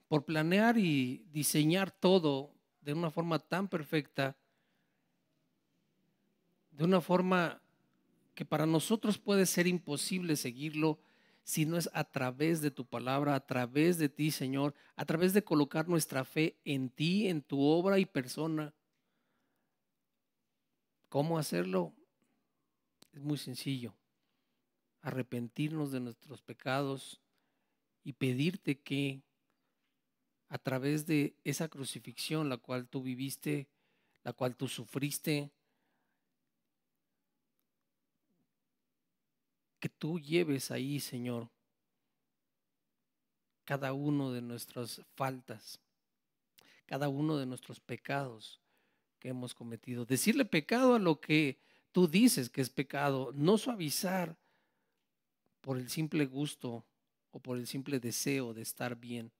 Por planear y diseñar todo de una forma tan perfecta, de una forma que para nosotros puede ser imposible seguirlo si no es a través de tu palabra, a través de ti, Señor, a través de colocar nuestra fe en ti, en tu obra y persona. ¿Cómo hacerlo? Es muy sencillo. Arrepentirnos de nuestros pecados y pedirte que a través de esa crucifixión la cual tú viviste, la cual tú sufriste, que tú lleves ahí, Señor, cada uno de nuestras faltas, cada uno de nuestros pecados que hemos cometido. Decirle pecado a lo que tú dices que es pecado, no suavizar por el simple gusto o por el simple deseo de estar bien.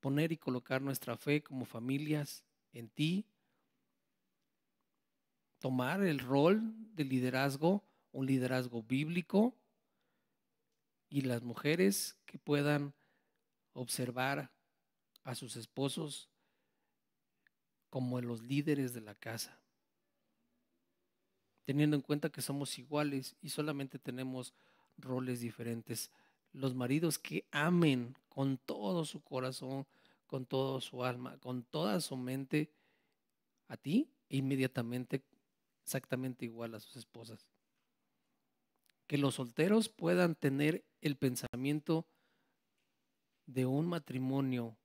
Poner y colocar nuestra fe como familias en ti, tomar el rol de liderazgo un liderazgo bíblico y las mujeres que puedan observar a sus esposos como los líderes de la casa, teniendo en cuenta que somos iguales y solamente tenemos roles diferentes. Los maridos que amen con todo su corazón, con toda su alma, con toda su mente a ti, e inmediatamente exactamente igual a sus esposas que los solteros puedan tener el pensamiento de un matrimonio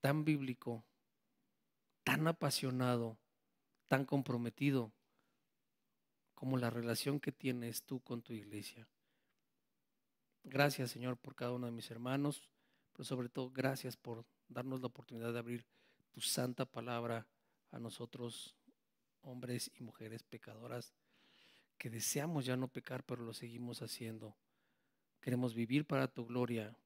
tan bíblico, tan apasionado, tan comprometido como la relación que tienes tú con tu iglesia. Gracias Señor por cada uno de mis hermanos, pero sobre todo gracias por darnos la oportunidad de abrir tu santa palabra a nosotros, hombres y mujeres pecadoras que deseamos ya no pecar, pero lo seguimos haciendo. Queremos vivir para tu gloria,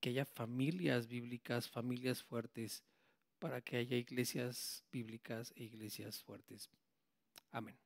que haya familias bíblicas, familias fuertes, para que haya iglesias bíblicas e iglesias fuertes. Amén.